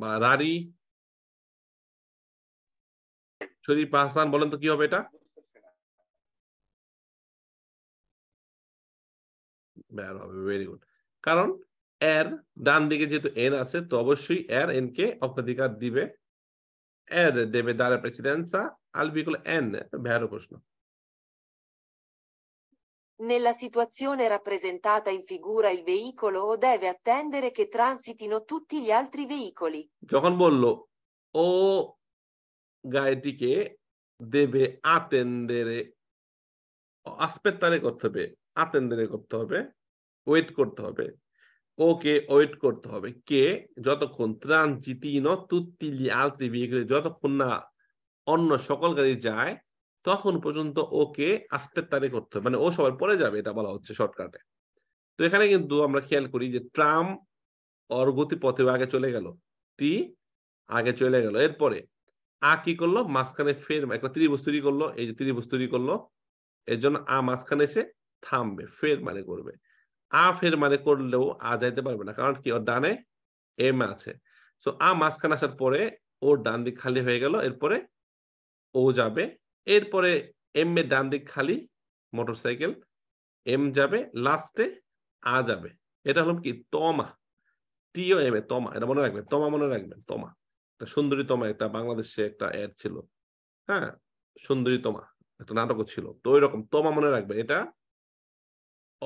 বা রারি শরীফ হাসান বলেন তো কি হবে এটা বের হবে ভেরি গুড কারণ এর ডান দিকে যেহেতু এন আছে তো অবশ্যই এর এন কে অগ্রাধিকার দিবে এর দেবে দ্বারা প্রেসিডেন্সা আল এন ভ্যারো প্রশ্ন nella situazione rappresentata in figura il veicolo o deve attendere che transitino tutti gli altri veicoli যখন বলল ও গাড়িটিকে দেবে আতেন্দেরে আসপেত্তারে করতে হবে আতেন্দেরে করতে হবে ওয়েট করতে হবে ওকে ওয়েট করতে হবে কে যতক্ষণ ত্রাণ জিতিনো তুত্তি আলতি বিয়ে যতক্ষণ না অন্য সকল গাড়ি যায় তখন পর্যন্ত ওকে আজকের তারে করতে মানে ও সবার পরে যাবে এটা বলা হচ্ছে শর্টকাটে তো এখানে কিন্তু আমরা খেয়াল করি যে ট্রাম অর্গতি পথে আগে চলে গেল টি আগে চলে গেল এরপরে আ কি করলো মাঝখানে ফের একটা ত্রিভুজ তৈরি করলো এই যে ত্রিভুজ তৈরি করলো এর জন্য আ মাঝখানে এসে থামবে ফের মানে করবে আ ফের মানে করলেও আ যাইতে পারবে না কারণ কি ওর ডানে এম আছে তো আ মাঝখানে আসার পরে ওর ডান দিক খালি হয়ে গেল এরপরে ও যাবে এরপরে এম এ ডান দিক খালি মোটরসাইকেল এম যাবে লাস্টে আ যাবে এটা হলো কি তমা টিও এম এ তমা এটা মনে রাখবেন তমা মনে রাখবেন তমা সুন্দরী তমা একটা বাংলাদেশে একটা অ্যাড ছিল হ্যাঁ সুন্দরী তমা একটা নাটকও ছিল তো ওই রকম তমা মনে রাখবে এটা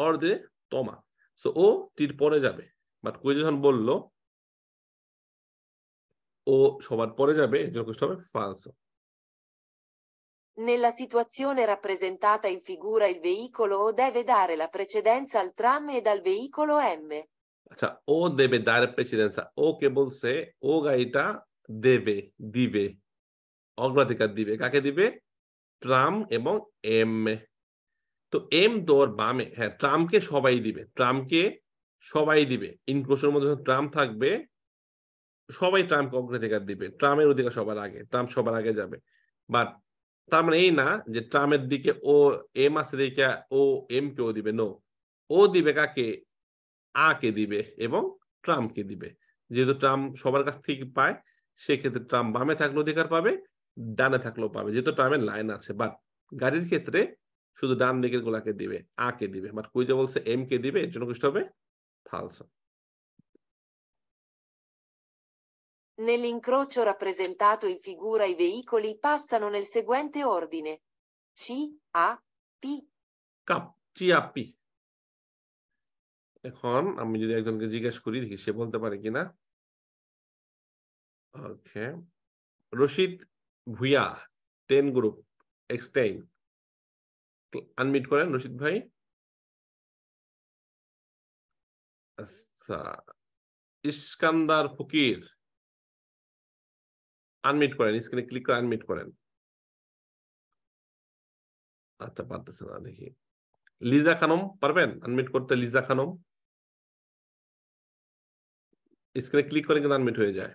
অর্ধে তমা সো ও তীর পরে যাবে বাট কুই যখন বললো ও সবার পরে যাবে এই জন্য হবে ফালস Nella situazione rappresentata in figura il veicolo O deve dare la precedenza al tram e dal veicolo M. Cioè, O deve dare precedenza. O che vuol se, O gaita deve, dive. অগ্রাধিকার দিবে কাকে দিবে tram এবং M তো M দোর বামে হ্যাঁ ট্রামকে সবাই দিবে ট্রামকে সবাই দিবে ইনক্লোশনের মধ্যে ট্রাম থাকবে সবাই ট্রামকে অগ্রাধিকার দিবে ট্রামের অধিকার সবার আগে ট্রাম সবার আগে যাবে বাট তার মানে এই না যে ট্রামের দিকে ও এম আছে দিকে ও এম কে ও দিবে নো ও দিবে কাকে আ কে দিবে এবং ট্রাম্পকে দিবে যেহেতু ট্রাম্প সবার কাছ থেকে পায় সেক্ষেত্রে ট্রাম্প বামে থাকলে অধিকার পাবে ডানে থাকলেও পাবে যেহেতু ট্রামের লাইন আছে বাট গাড়ির ক্ষেত্রে শুধু ডান দিকের গোলাকে দিবে আ কে দিবে বাট কুইজা বলছে এম কে দিবে এর জন্য কিছু হবে ফালসা Nell'incrocio rappresentato in figura i veicoli passano nel seguente ordine. C, A, P. K, C, A, P. এখন আমি যদি একজনকে জিজ্ঞেস করি দেখি সে বলতে পারে কিনা okay Rashid Bhuiyan ten group X ten unmute করেন রশিদ ভাই আচ্ছা ইস্কান্দার ফকির আনমিট করেন স্ক্রিনে ক্লিক করে আনমিট করেন আচ্ছা পারতেছে না দেখি লিজা খানম পারবেন আনমিট করতে লিজা খানম স্ক্রিনে ক্লিক করে কিন্তু আনমিট হয়ে যায়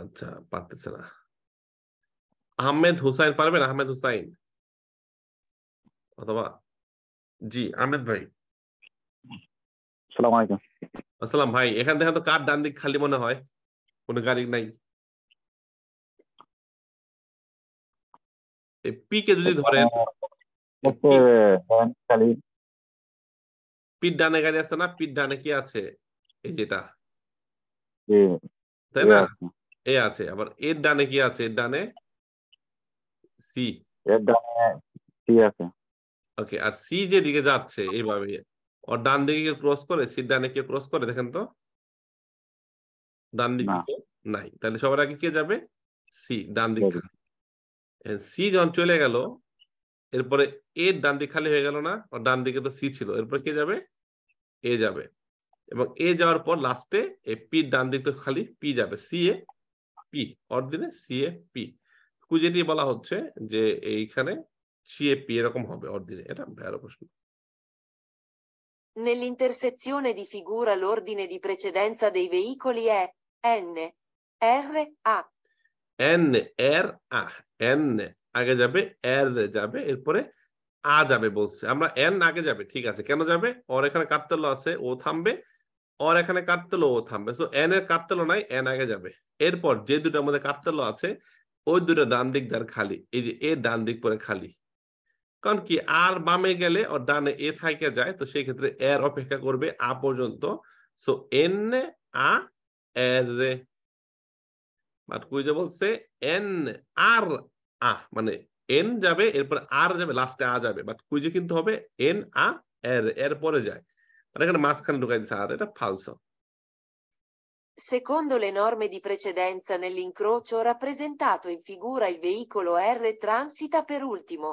আচ্ছা পারতেছে না আহমেদ হুসাইন পারবেন আহমেদ হুসাইন অথবা জি আহমেদ ভাই আসসালাম ভাই এখান থেকে তো কার ডান দিক খালি মনে হয় কোনো গাড়ি নাই পি যদি ধরেন ডানে গাড়ি আছে না ডানে কি আছে এই যেটা তাই না এ আছে আবার এর ডানে কি আছে এর ডানে সি এর ডানে সি আছে ওকে আর সি যেদিকে যাচ্ছে এইভাবে ওর ডান দিকে ক্রস করে সি ডানে কেউ ক্রস করে দেখেন তো ডান দিক নাই তাহলে সবার আগে কে যাবে সি ডান দিক সি যখন চলে গেল এরপরে এ ডান দিক খালি হয়ে গেল না আর ডান দিকে তো সি ছিল এরপরে কে যাবে এ যাবে এবং এ যাওয়ার পর লাস্টে এ পি ডান দিক তো খালি পি যাবে সি এ পি অর দিনে সি এ পি খুঁজে দিয়ে বলা হচ্ছে যে এইখানে সি এ পি এরকম হবে অর দিনে এটা ভালো প্রশ্ন Nell'intersezione di figura l'ordine di precedenza dei veicoli è N-R-A. N-R-A. N আগে যাবে R যাবে এরপরে আ যাবে বলছে আমরা এন আগে যাবে ঠিক আছে কেন যাবে ওর এখানে কাটতেল আছে ও থামবে ওর এখানে কাটতেল ও থামবে সো এন এর কাটতেল নাই এন আগে যাবে এরপর যে দুটো মধ্যে কাটতেল আছে ওই দুটো ডান দিক দ্বার খালি এই যে এ ডান দিক পরে খালি কারণ কি আর বামে গেলে ও ডানে এ থাকে যায় তো সেই ক্ষেত্রে এর অপেক্ষা করবে আ পর্যন্ত so N uh as A but কুইজে বলছে এন আর আ মানে এন যাবে এরপর আর যাবে লাস্টে আ যাবে বাট কুইজে কিন্তু হবে এন আ এর এর পরে যায় মানে এখানে মাঝখানে ঢুকাই দিচ্ছে আর এটা ফালসো Secondo le norme di precedenza nell'incrocio rappresentato in figura il veicolo R transita per ultimo.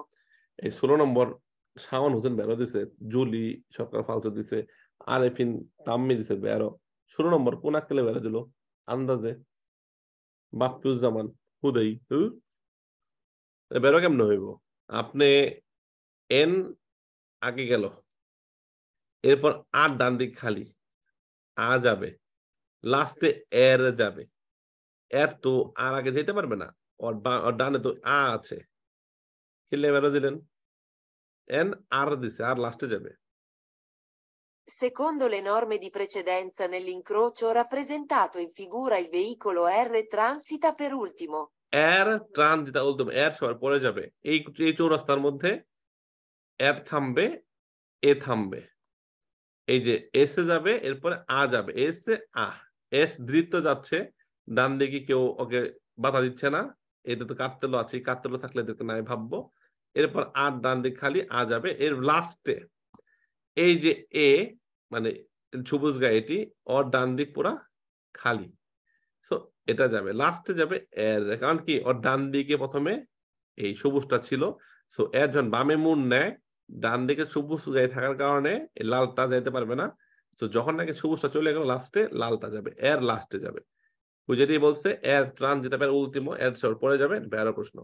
এই 16 নম্বর শাওন হোসেন বেরো দিছে জুলি সরকার ফালতু দিছে আরেফিন তাম্মি দিছে বেরো ষোলো নম্বর কোন আক্কেলে বেড়া দিল আন্দাজে বাপ্পুজ্জামান হুদেই বেরো কেমন হইব আপনি এন আগে গেল এরপর আর ডান দিক খালি আ যাবে লাস্টে এর যাবে এর তো আর আগে যেতে পারবে না ওর ডানে তো আ আছে খেলে বেরো দিলেন এন আর দিছে আর লাস্টে যাবে Secondo le norme di precedenza nell'incrocio rappresentato in figura il veicolo R transita per ultimo. R transita ultimo, R সবার পরে যাবে। এই এই চৌরাস্তার মধ্যে R থামবে, এ থামবে। এই যে এস এ যাবে এরপরে আ যাবে এস এ আ এস দৃত্ত যাচ্ছে ডান দিকে কেউ ওকে বাধা দিচ্ছে না এতে তো কাটতেলো আছে কাটতেলো থাকলে এদেরকে নাই ভাববো এরপর আর ডান দিক খালি আ যাবে এর লাস্টে এই যে এ মানে সবুজ গায়ে এটি ওর ডান দিক পুরা খালি সো এটা যাবে লাস্টে যাবে এর কারণ কি অর ডান দিকে প্রথমে এই সবুজটা ছিল সো এর যখন বামে মুন নেয় ডান দিকে সবুজ গায়ে থাকার কারণে লালটা যাইতে পারবে না তো যখন নাকি সবুজটা চলে গেল লাস্টে লালটা যাবে এর লাস্টে যাবে বুঝেটি বলছে এর ত্রাণ যেতে পারে উল্টিমো এর পরে যাবে বেরো প্রশ্ন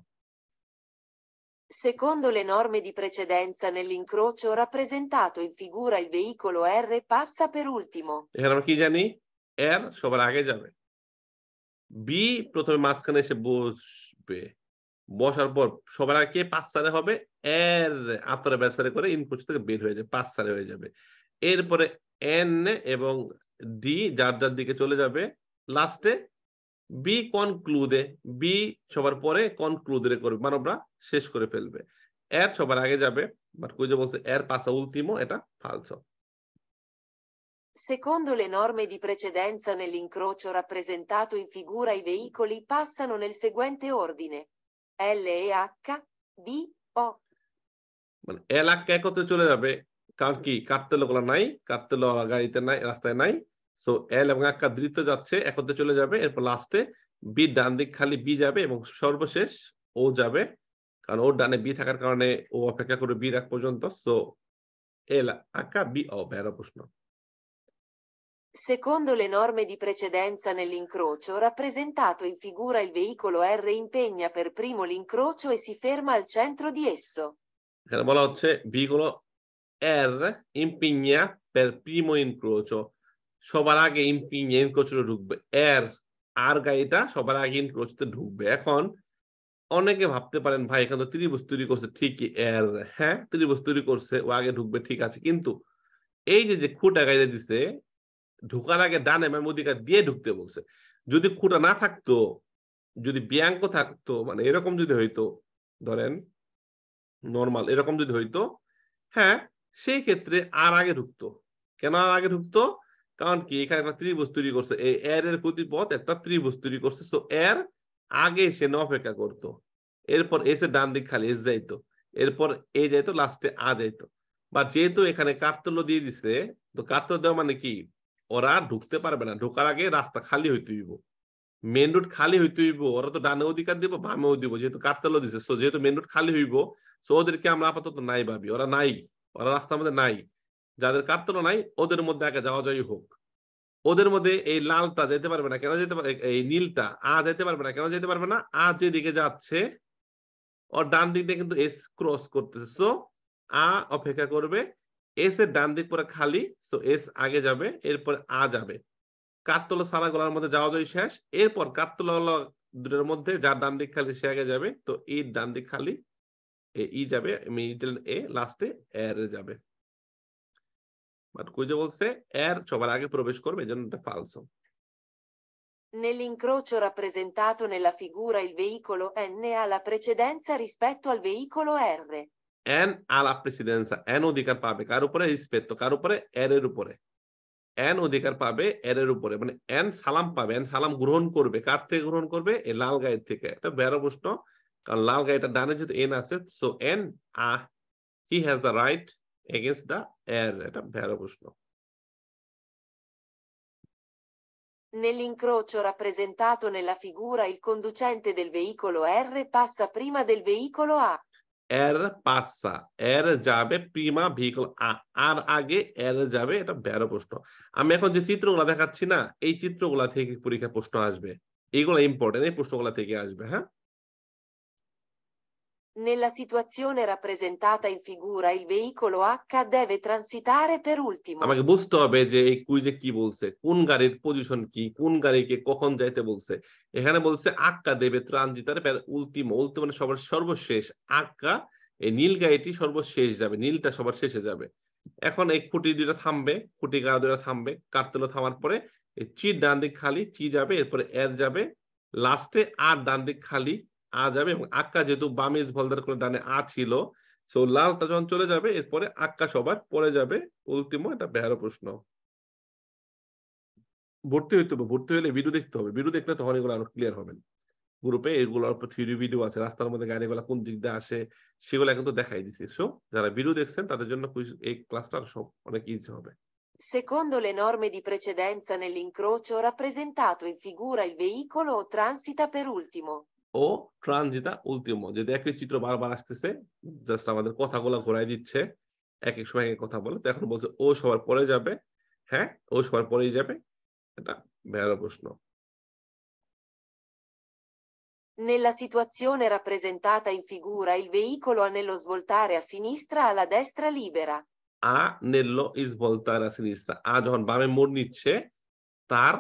Secondo le norme di precedenza nell'incrocio rappresentato in figura il veicolo R passa per ultimo এখানে আমরা কি জানি এর সবার আগে যাবে বি প্রথমে মাঝখানে এসে বসবে বসার পর সবার আগে কে পাঁচ সারে হবে এর আপনারা ব্যবসারে করে ইনক্রোচ থেকে বের হয়ে যাবে পাঁচ সারে হয়ে যাবে এরপরে এন এবং ডি যার যার দিকে চলে যাবে লাস্টে বি কনক্লুদে বি সবার পরে কনক্লুদে করবে মানবরা শেষ করে ফেলবে এর সবার আগে যাবে বাট কুইজে বলছে এর পাসা উল্টিমো এটা ফালসো Secondo le norme di precedenza nell'incrocio rappresentato in figura i veicoli passano nel seguente ordine. LEH, B, O. মানে এলাকা একত্রে চলে যাবে কারণ কি কাটতে লোকলা নাই কাটতে লোকলা গাড়িতে নাই রাস্তায় নাই সো এল এবং আক্কা দৃত যাচ্ছে একত্রে চলে যাবে এরপর লাস্টে বি ডান দিক খালি বি যাবে এবং সর্বশেষ ও যাবে কারণ ওর ডানে বি থাকার কারণে ও অপেক্ষা করে বি রাখ পর্যন্ত সো এল আক্কা বি ও বেরো প্রশ্ন Secondo le norme di precedenza nell'incrocio rappresentato in figura il veicolo R impegna per primo l'incrocio e si ferma al centro di esso. Il veicolo R impegna per primo incrocio. সবার আগে ইম্পিং এনক্রোচটা ঢুকবে এর আর গাড়িটা সবার আগে এনক্রোচতে ঢুকবে এখন অনেকে ভাবতে পারেন ভাই এখানে তো ত্রিভুজ তৈরি করছে ঠিকই এর হ্যাঁ ত্রিভুজ তৈরি করছে ও আগে ঢুকবে ঠিক আছে কিন্তু এই যে যে খুঁটা গাইতে দিছে ঢোকার আগে ডানে মেমোদিকা দিয়ে ঢুকতে বলছে যদি খুঁটা না থাকতো যদি ব্যাঙ্ক থাকতো মানে এরকম যদি হইতো ধরেন নর্মাল এরকম যদি হইতো হ্যাঁ সেই ক্ষেত্রে আর আগে ঢুকতো কেন আর আগে ঢুকতো কারণ কি এখানে একটা ত্রিভুজ তৈরি করছে এই এর এর গতিপথ একটা ত্রিভুজ তৈরি করছে সো এর আগে সে অপেক্ষা করতো এরপর এসে ডান দিক খালি এস যাইতো এরপর এ যাইতো লাস্টে আ যাইতো বা যেহেতু এখানে কার্তল দিয়ে দিছে তো কার্তল দেওয়া মানে কি ওরা ঢুকতে পারবে না ঢোকার আগে রাস্তা খালি হইতে হইব মেন রোড খালি হইতে হইব ওরা তো ডানে অধিকার দিব বামেও দিব যেহেতু কার্তল দিছে সো যেহেতু মেন রোড খালি হইব সো ওদেরকে আমরা আপাতত নাই ভাবি ওরা নাই ওরা রাস্তার মধ্যে নাই যাদের কার নাই ওদের মধ্যে আগে যাওয়া যাই হোক ওদের মধ্যে এই লালটা যেতে পারবে না কেন যেতে পারবে এই নীলটা আ যেতে পারবে না কেন যেতে পারবে না আ যেদিকে যাচ্ছে ওর ডান দিক দিয়ে কিন্তু এস ক্রস করতেছে সো আ অপেক্ষা করবে এস এর ডান দিক পরে খালি সো এস আগে যাবে এরপর আ যাবে কাতলা সারা গলার মধ্যে যাওয়া যায় শেষ এরপর কাতলা হলো দুটোর মধ্যে যার ডান দিক খালি সে আগে যাবে তো ই e ডান দিক খালি ই e যাবে মিডল এ লাস্টে এর যাবে বাট কুইজে বলছে এর সবার আগে প্রবেশ করবে এজন্য এটা ফালসো Nell'incrocio rappresentato nella figura il veicolo N ha la precedenza rispetto al veicolo R. N ha la precedenza, N অধিকার পাবে কার উপরে rispetto কার উপরে R এর উপরে। N অধিকার পাবে R এর উপরে মানে N সালাম পাবে N সালাম গ্রহণ করবে কার থেকে গ্রহণ করবে এই লাল গায়ের থেকে এটা বেরো প্রশ্ন কারণ লাল গায়েটা ডানে যেহেতু N আছে so N ah he has the right against the air এটা ভেরো প্রশ্ন Nell'incrocio rappresentato nella figura il conducente del veicolo R passa prima del veicolo A. R passa, R jabe prima veicolo A. R age R jabe eta bero Ami ekhon je chitro gula এখন na ei chitro gula theke porikha থেকে ashbe. প্রশ্ন আসবে এইগুলো important এই প্রশ্নগুলা থেকে আসবে হ্যাঁ Nella situazione rappresentata in figura il veicolo H deve transitare per ultimo. আমাকে বুঝতে হবে যে এই কুইজে কি বলছে কোন গাড়ির পজিশন কি কোন গাড়িকে কখন যাইতে বলছে এখানে বলছে আক্কা দেবে ট্রানজিটারে পের উল্টিমো উল্টিমো মানে সবার সর্বশেষ আক্কা এই নীল গাড়িটি সর্বশেষ যাবে নীলটা সবার শেষে যাবে এখন এই খুঁটি দুইটা থামবে খুঁটি গাড়া দুইটা থামবে কাটতেলো থামার পরে চি ডান দিক খালি চি যাবে এরপরে এর যাবে লাস্টে আর ডান দিক খালি আ যাবে এবং আক্কা যেহেতু বামিজ ভলদার কোন ডানে আ ছিল সো লালটা যখন চলে যাবে এরপরে আক্কা সবার পরে যাবে উল্টিমো এটা বেহারা প্রশ্ন ভর্তি হইতে হবে ভর্তি হলে ভিডিও দেখতে হবে ভিডিও দেখলে তখন এগুলো আরো ক্লিয়ার হবে গ্রুপে এগুলো অল্প থিওরি ভিডিও আছে রাস্তার মধ্যে গাড়ি কোন দিক দিয়ে আসে সেগুলো এখন তো দেখাই দিছি সো যারা ভিডিও দেখছেন তাদের জন্য এই ক্লাসটা সব অনেক ইজি হবে Secondo le norme di precedenza nell'incrocio rappresentato in figura il veicolo transita per ultimo. ও ট্রানজিতা উল্টিমো যদি একই চিত্র বারবার আসতেছে জাস্ট আমাদের কথাগুলো ঘোরাই দিচ্ছে এক এক সময় কথা বলে তো এখন বলছে ও সবার পরে যাবে হ্যাঁ ও সবার পরেই যাবে এটা ভেরো প্রশ্ন Nella situazione rappresentata in figura il veicolo anello svoltare a sinistra alla destra libera. A nello svoltare a sinistra. A যখন বামে মোড় tar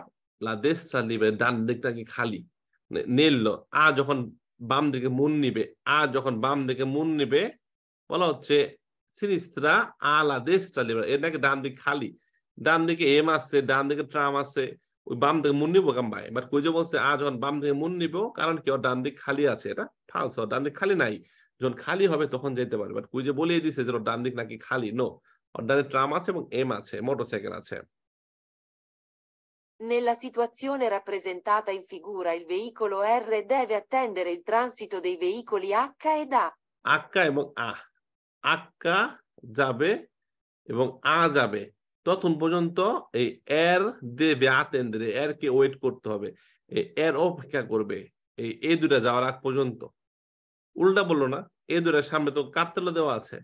la destra libera dan দিকটা কি খালি নিল আ যখন বাম দিকে মুন নিবে আ যখন বাম দিকে মুন নিবে বলা হচ্ছে সিরিস্ত্রা দেশটা লিবার এর নাকি ডান দিক খালি ডান দিকে এম আসছে ডান দিকে ট্রাম আছে ওই বাম দিকে মুন নিবো কাম্বাই বাট কই যে বলছে আ যখন বাম দিকে মুন নিবো কারণ কি ওর ডান দিক খালি আছে এটা ফালস ডান দিক খালি নাই যখন খালি হবে তখন যেতে পারে বাট কই যে বলিয়ে দিছে যে ওর ডান দিক নাকি খালি নো ওর ডানে ট্রাম আছে এবং এম আছে মোটরসাইকেল আছে Nella situazione rappresentata in figura il veicolo R deve attendere il transito dei veicoli H ed A. H এবং আ আক যাবে এবং আ যাবে তখন পর্যন্ত এই এর দেবে আতেন্দ্রে এর কে ওয়েট করতে হবে এই এর অপেক্ষা করবে এই এ দুটা যাওয়ার আগ পর্যন্ত উল্টা বললো না এ দুটার সামনে তো কার্তেলা দেওয়া আছে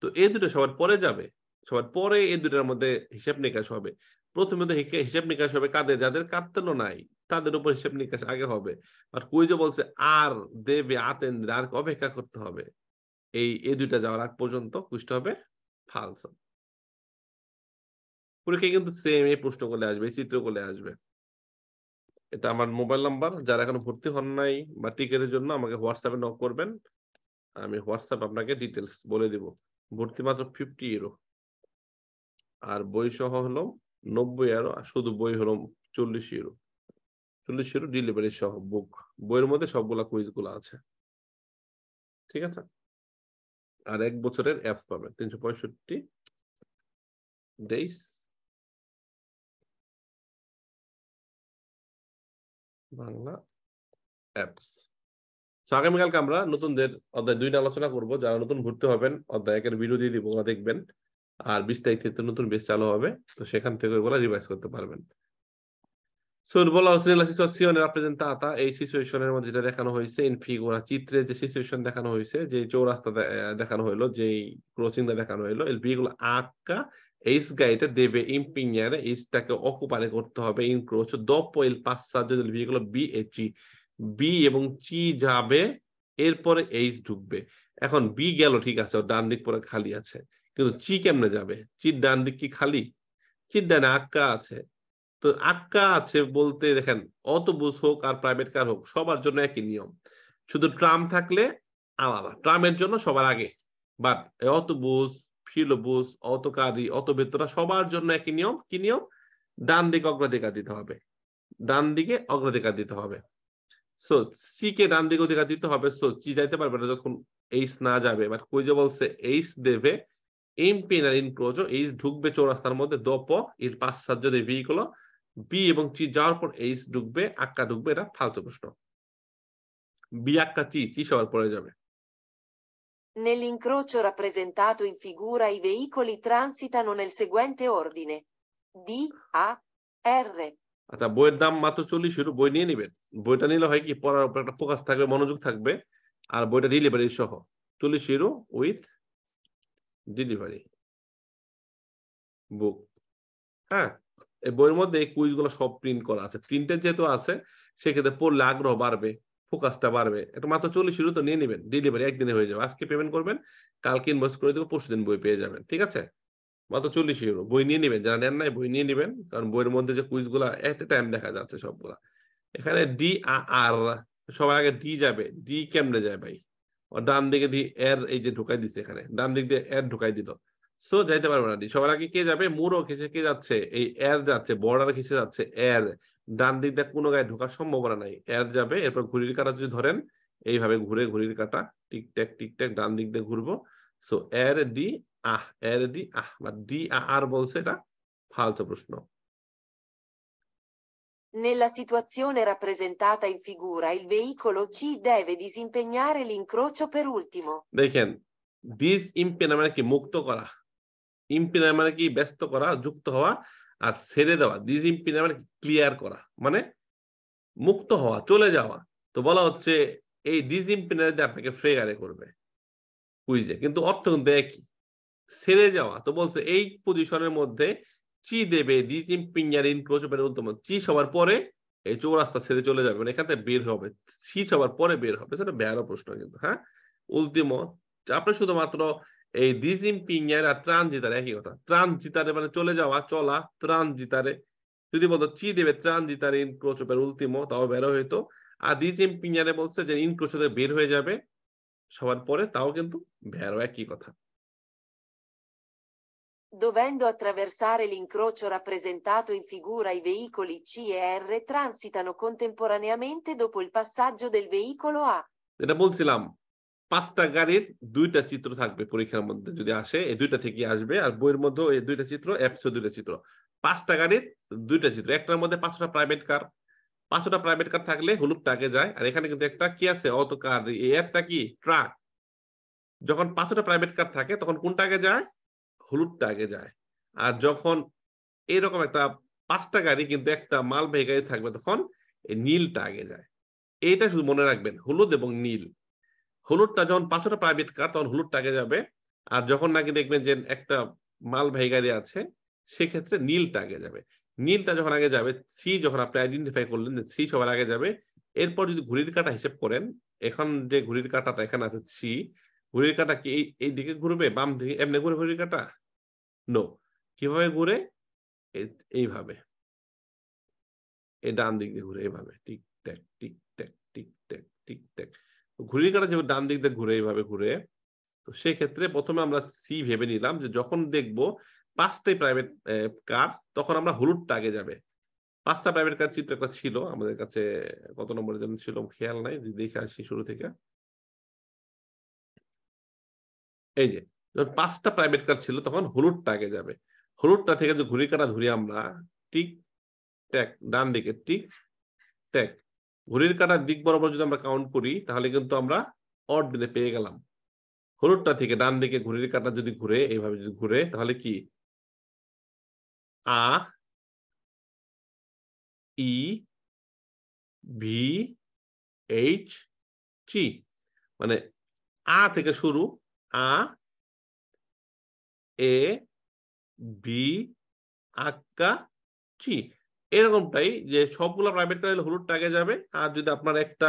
তো এ দুটো সবার পরে যাবে সবার পরে এ দুটার মধ্যে হিসাব নিকাশ হবে প্রথমে তো হিসাব নিকাশ হবে কাদের যাদের কাটতেলো নাই তাদের উপর হিসাব নিকাশ আগে হবে আর কুইজে বলছে আর দেবে আতেন আর অপেক্ষা করতে হবে এই এ দুইটা যাওয়ার আগ পর্যন্ত কুষ্ট হবে ফালস পরীক্ষায় কিন্তু সেম এই প্রশ্ন করলে আসবে এই চিত্র করলে আসবে এটা আমার মোবাইল নাম্বার যারা এখন ভর্তি হন নাই বা টিকেটের জন্য আমাকে হোয়াটসঅ্যাপে নক করবেন আমি হোয়াটসঅ্যাপ আপনাকে ডিটেলস বলে দিব ভর্তি মাত্র ফিফটি ইউরো আর বই সহ হলো নব্বই আরো আর শুধু বই হলো চল্লিশ ইউরো চল্লিশ ইউরো ডেলিভারি সহ বুক বইয়ের মধ্যে সবগুলা গুলো আছে ঠিক আছে আর এক বছরের অ্যাপস পাবে তিনশো পঁয়ষট্টি ডেইস বাংলা অ্যাপস আগামীকালকে আমরা নতুনদের অধ্যায় দুইটা আলোচনা করব যারা নতুন ঘুরতে হবেন অধ্যায় একের ভিডিও দিয়ে দিব ওরা দেখবেন আর বিশ তারিখ থেকে নতুন বেস চালু হবে তো সেখান থেকে ওইগুলো রিভাইজ করতে পারবেন বলা হচ্ছে এই সিচুয়েশনের মধ্যে যেটা দেখানো হয়েছে ইন ফিগুরা চিত্রে যে সিচুয়েশন দেখানো হয়েছে যে চৌরাস্তা দেখানো যে ক্রসিংটা দেখানো এল বিগুলো আক্কা এইস গাইটা দেবে ইম্পিনিয়ারে অকুপারে করতে হবে ইনক্রোচ এল বিগুলো বি বি এবং চি যাবে এরপরে এইচ ঢুকবে এখন বি গেল ঠিক আছে ডান দিক পরে খালি আছে কিন্তু চি কেমনে যাবে চির ডান দিক কি খালি চির ডানে আক্কা আছে তো আক্কা আছে বলতে দেখেন অত বুস হোক আর প্রাইভেট কার হোক সবার জন্য একই নিয়ম শুধু ট্রাম থাকলে আলাদা ট্রামের জন্য সবার আগে বাট অত বুস ফিলোবুস অতকারী অত ভেতরা সবার জন্য একই নিয়ম কি নিয়ম ডান দিকে অগ্রাধিকার দিতে হবে ডান দিকে অগ্রাধিকার দিতে হবে সো সি কে ডান দিকে অধিকার দিতে হবে সো চি যাইতে পারবে না যখন এইস না যাবে বাট কই যে বলছে এইস দেবে in penal incrocio H ঢুকবে চৌরাস্তার মধ্যে dopo il passaggio del veicolo B এবং চি যাওয়ার পর H ঢুকবে আক্কা ঢুকবে এটা ফালতু প্রশ্ন বি আক্কা চি চি সবার পরে যাবে Nell'incrocio rappresentato in figura i veicoli transitano nel seguente ordine D A R আচ্ছা বইয়ের দাম মাত্র চল্লিশ ইউরো বই নিয়ে নেবেন বইটা নিলে হয় কি পড়ার উপর একটা ফোকাস থাকবে মনোযোগ থাকবে আর বইটা ডেলিভারি সহ চল্লিশ ইউরো উইথ ডেলিভারি বুক হ্যাঁ এই বইয়ের মধ্যে এই কুইজগুলো সব প্রিন্ট করা আছে প্রিন্টের যেহেতু আছে সেক্ষেত্রে পড়লে আগ্রহ বাড়বে ফোকাসটা বাড়বে এটা মাত্র চল্লিশ ইউরো তো নিয়ে নেবেন ডেলিভারি একদিনে হয়ে যাবে আজকে পেমেন্ট করবেন কালকে ইনভয়েস করে দেবো পরশু দিন বই পেয়ে যাবেন ঠিক আছে মাত্র চল্লিশ ইউরো বই নিয়ে নেবেন যারা নেন নাই বই নিয়ে নেবেন কারণ বইয়ের মধ্যে যে কুইজগুলো গুলা একটা টাইম দেখা যাচ্ছে সবগুলা এখানে ডি আর সবার আগে ডি যাবে ডি কেমনে যায় ভাই ডান দিকে দিয়ে এর এই যে ঢুকাই দিচ্ছে এখানে ডান দিক দিয়ে এর ঢুকাই দিল সো যাইতে পারবে না সবার আগে কে যাবে মুরো খেসে কে যাচ্ছে এই এর যাচ্ছে বর্ডার খেসে যাচ্ছে এর ডান দিক দিয়ে কোনো গায়ে ঢোকার সম্ভাবনা নাই এর যাবে এরপর ঘুড়ির কাটা যদি ধরেন এইভাবে ঘুরে ঘুড়ির কাটা টিকট্যাক টিকট্যাক ডান দিক দিয়ে ঘুরবো সো এর ডি আহ এর ডি আহ বা ডি আর বলছে এটা ফালতু প্রশ্ন Nella situazione rappresentata in figura, il veicolo C deve disimpegnare l'incrocio per ultimo. দেখেন দিস ইম্পেনা মানে কি মুক্ত করা ইম্পেনা মানে কি ব্যস্ত করা যুক্ত হওয়া আর ছেড়ে দেওয়া দিস ইম্পেনা মানে ক্লিয়ার করা মানে মুক্ত হওয়া চলে যাওয়া তো বলা হচ্ছে এই দিস ইম্পেনারে আপনাকে ফ্রেগারে করবে কুইজে কিন্তু অর্থ কিন্তু একই ছেড়ে যাওয়া তো বলছে এই পজিশনের মধ্যে চি দেবে দি চিম্পিংয়ার ইন ক্লোজপের উদ্যম চি সবার পরে এই চৌরাস্তা ছেড়ে চলে যাবে মানে এখান থেকে বের হবে সি সবার পরে বের হবে সেটা বেয়ারও প্রশ্ন কিন্তু হ্যাঁ উল্টিম আপনি শুধুমাত্র এই দিজিম পিঙ্গের আর ত্রাণ জিতারে একই কথা ত্রাণ জিতারে মানে চলে যাওয়া চলা ত্রাণ জিতারে যদি বলতো চি দেবে ত্রাণ জিতারে ইনক্রোচপের উল্টিমো তাও বের হইতো আর দিজিম পিঙ্গারে বলছে যে ইনক্রোচতে বের হয়ে যাবে সবার পরে তাও কিন্তু বেরো একই কথা Dovendo attraversare l'incrocio rappresentato in figura i veicoli C e R transitano contemporaneamente dopo il passaggio del veicolo A. এটা বলছিলাম পাঁচটা গাড়ির দুইটা চিত্র থাকবে পরীক্ষার মধ্যে যদি আসে এই দুইটা থেকে আসবে আর বইয়ের মধ্যে এই দুইটা চিত্র অ্যাপসে দুইটা চিত্র পাঁচটা গাড়ির দুইটা চিত্র একটার মধ্যে পাঁচটা প্রাইভেট কার পাঁচটা প্রাইভেট কার থাকলে হলুদটা আগে যায় আর এখানে কিন্তু একটা কি আছে অত কার একটা কি ট্রাক যখন পাঁচটা প্রাইভেট কার থাকে তখন কোনটা আগে যায় হলুদটা আগে যায় আর যখন এরকম একটা পাঁচটা গাড়ি কিন্তু একটা মালবাহী গাড়ি থাকবে তখন নীলটা আগে যায় এটা শুধু মনে রাখবেন হলুদ এবং নীল হলুদটা যখন পাঁচটা প্রাইভেট কার তখন হলুদটা আগে যাবে আর যখন নাকি দেখবেন যে একটা মালবাহী গাড়ি আছে সেক্ষেত্রে নীলটা আগে যাবে নীলটা যখন আগে যাবে সি যখন আপনি আইডেন্টিফাই করলেন যে সি সবার আগে যাবে এরপর যদি ঘুড়ির কাটা হিসেব করেন এখন যে ঘুড়ির কাটাটা এখানে আছে সি ঘুড়ির কাটা কি এই দিকে ঘুরবে বাম দিকে এমনি ঘুরে ঘুড়ির কাটা নো কিভাবে ঘুরে এইভাবে এই ডান দিক দিয়ে ঘুরে এইভাবে tick tack tick tack tick tack tick tack ঘুরি কাটা যেভাবে ডান দিক দিয়ে ঘুরে এইভাবে ঘুরে তো সেক্ষেত্রে প্রথমে আমরা সি ভেবে নিলাম যে যখন দেখব পাঁচটাই প্রাইভেট কার তখন আমরা হলুদটা আগে যাবে পাঁচটা প্রাইভেট কার চিত্র একটা ছিল আমাদের কাছে কত নম্বরে যেন ছিল খেয়াল নাই দেখে আসি শুরু থেকে এই যে যখন পাঁচটা প্রাইভেট কার ছিল তখন হলুদটা আগে যাবে হলুদটা থেকে যে ঘুরি কাটা ধরি আমরা টিক ট্যাক ডান দিকে টিক ট্যাক ঘুরির কাটার দিক বরাবর যদি আমরা কাউন্ট করি তাহলে কিন্তু আমরা অড দিনে পেয়ে গেলাম হলুদটা থেকে ডান দিকে ঘুরির কাটা যদি ঘুরে এইভাবে যদি ঘুরে তাহলে কি আ ই ভি এইচ চি মানে আ থেকে শুরু আ এ বি আক্কা চি এরকমটাই যে সবগুলো প্রাইভেট কার হলে হলুদ আগে যাবে আর যদি আপনার একটা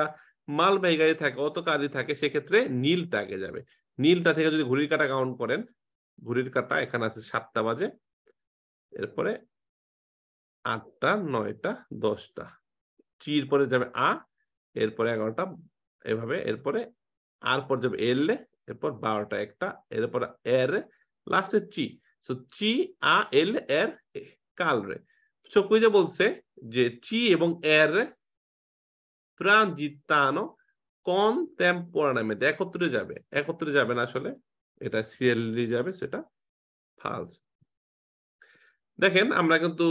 মালবাহী গাড়ি থাকে অত কাজই থাকে সেক্ষেত্রে নীল আগে যাবে নীলটা থেকে যদি ঘুড়ির কাটা কাউন্ট করেন ঘুড়ির কাটা এখানে আছে সাতটা বাজে এরপরে আটটা নয়টা দশটা চির পরে যাবে আ এরপরে এগারোটা এভাবে এরপরে আর পর যাবে এল এরপর বারোটা একটা এরপর এর লাস্টে চি সো চি আ এল এর কাল রে সো যে বলছে যে চি এবং এর প্রাঞ্জিতানো কন টেম্পোরানামেন্ট একত্রে যাবে একত্রে যাবে না আসলে এটা সিএলডি যাবে সেটা ফালস দেখেন আমরা কিন্তু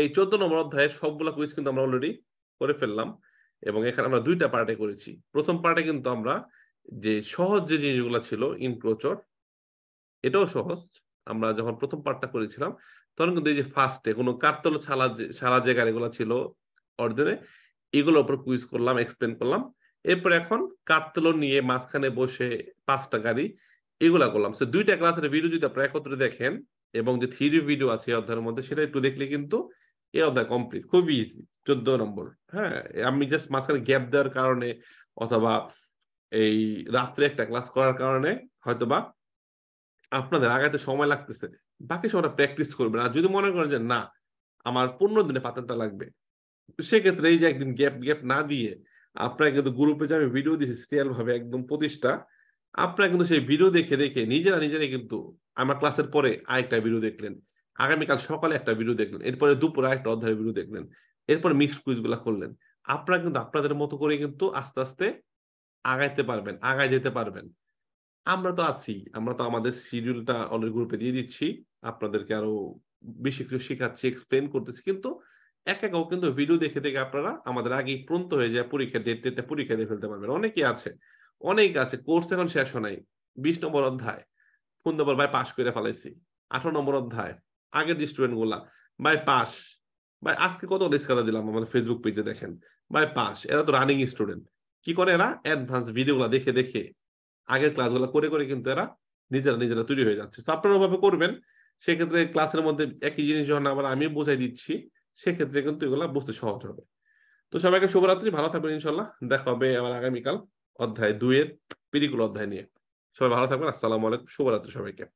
এই চোদ্দ নম্বর অধ্যায়ের সবগুলা কুইজ কিন্তু আমরা অলরেডি করে ফেললাম এবং এখানে আমরা দুইটা পার্টে করেছি প্রথম পার্টে কিন্তু আমরা যে সহজ যে জিনিসগুলো ছিল ইনক্রোচর এটাও সহজ আমরা যখন প্রথম পার্টটা করেছিলাম তখন কিন্তু এই যে ফার্স্টে কোনো কারতল ছাড়া সারা যে গাড়িগুলো ছিল অর্জনে এগুলোর উপর কুইজ করলাম এক্সপ্লেন করলাম এরপর এখন কার্তল নিয়ে মাঝখানে বসে পাঁচটা গাড়ি এগুলা করলাম সে দুইটা ক্লাসের ভিডিও যদি আপনারা একত্রে দেখেন এবং যে থিরি ভিডিও আছে এই অধ্যায়ের মধ্যে সেটা একটু দেখলে কিন্তু এই অধ্যায় কমপ্লিট খুবই ইজি চোদ্দ নম্বর হ্যাঁ আমি জাস্ট মাঝখানে গ্যাপ দেওয়ার কারণে অথবা এই রাত্রে একটা ক্লাস করার কারণে হয়তোবা আপনাদের আগাতে সময় লাগতেছে বাকি সব প্র্যাকটিস করবেন আর যদি মনে করেন যে না আমার পনেরো দিনে পাতাটা লাগবে সেক্ষেত্রে এই যে একদিন গ্যাপ গ্যাপ না দিয়ে আপনারা কিন্তু গ্রুপে যে আমি ভিডিও দিয়েছি সিরিয়াল ভাবে একদম প্রতিষ্ঠা আপনারা কিন্তু সেই ভিডিও দেখে দেখে নিজেরা নিজেরাই কিন্তু আমার ক্লাসের পরে আরেকটা ভিডিও দেখলেন আগামীকাল সকালে একটা ভিডিও দেখলেন এরপরে দুপুরে আরেকটা অধ্যায়ের ভিডিও দেখলেন এরপর মিক্স কুইজগুলো করলেন আপনারা কিন্তু আপনাদের মতো করে কিন্তু আস্তে আস্তে আগাইতে পারবেন আগায় যেতে পারবেন আমরা তো আছি আমরা তো আমাদের শিডিউলটা অনেক গ্রুপে দিয়ে দিচ্ছি আপনাদেরকে আরো বেশি কিছু শেখাচ্ছি এক্সপ্লেন করতেছি কিন্তু এক একাও কিন্তু ভিডিও দেখে দেখে আপনারা আমাদের আগেই প্রন্ত হয়ে যায় পরীক্ষা ডেট ডেটে পরীক্ষা দিয়ে ফেলতে পারবেন অনেকে আছে অনেক আছে কোর্স এখন শেষ হয় বিশ নম্বর অধ্যায় ফোন নম্বর ভাই পাস করে ফেলাইছি আঠারো নম্বর অধ্যায় আগের যে স্টুডেন্ট গুলা ভাই পাস ভাই আজকে কত ডিসকাতা দিলাম আমাদের ফেসবুক পেজে দেখেন ভাই পাস এরা তো রানিং স্টুডেন্ট কি করে এরা অ্যাডভান্স ভিডিওগুলো দেখে দেখে আগের ক্লাসগুলো করে করে কিন্তু এরা নিজেরা নিজেরা তৈরি হয়ে যাচ্ছে তো আপনারা ওভাবে করবেন সেক্ষেত্রে ক্লাসের মধ্যে একই জিনিস যখন আবার আমি বোঝাই দিচ্ছি সেক্ষেত্রে কিন্তু এগুলা বুঝতে সহজ হবে তো সবাইকে শুভরাত্রি ভালো থাকবেন ইনশাল্লাহ দেখা হবে আবার আগামীকাল অধ্যায় দুয়ের পিরিকুল অধ্যায় নিয়ে সবাই ভালো থাকবেন আসসালামু আলাইকুম শুভরাত্রি সবাইকে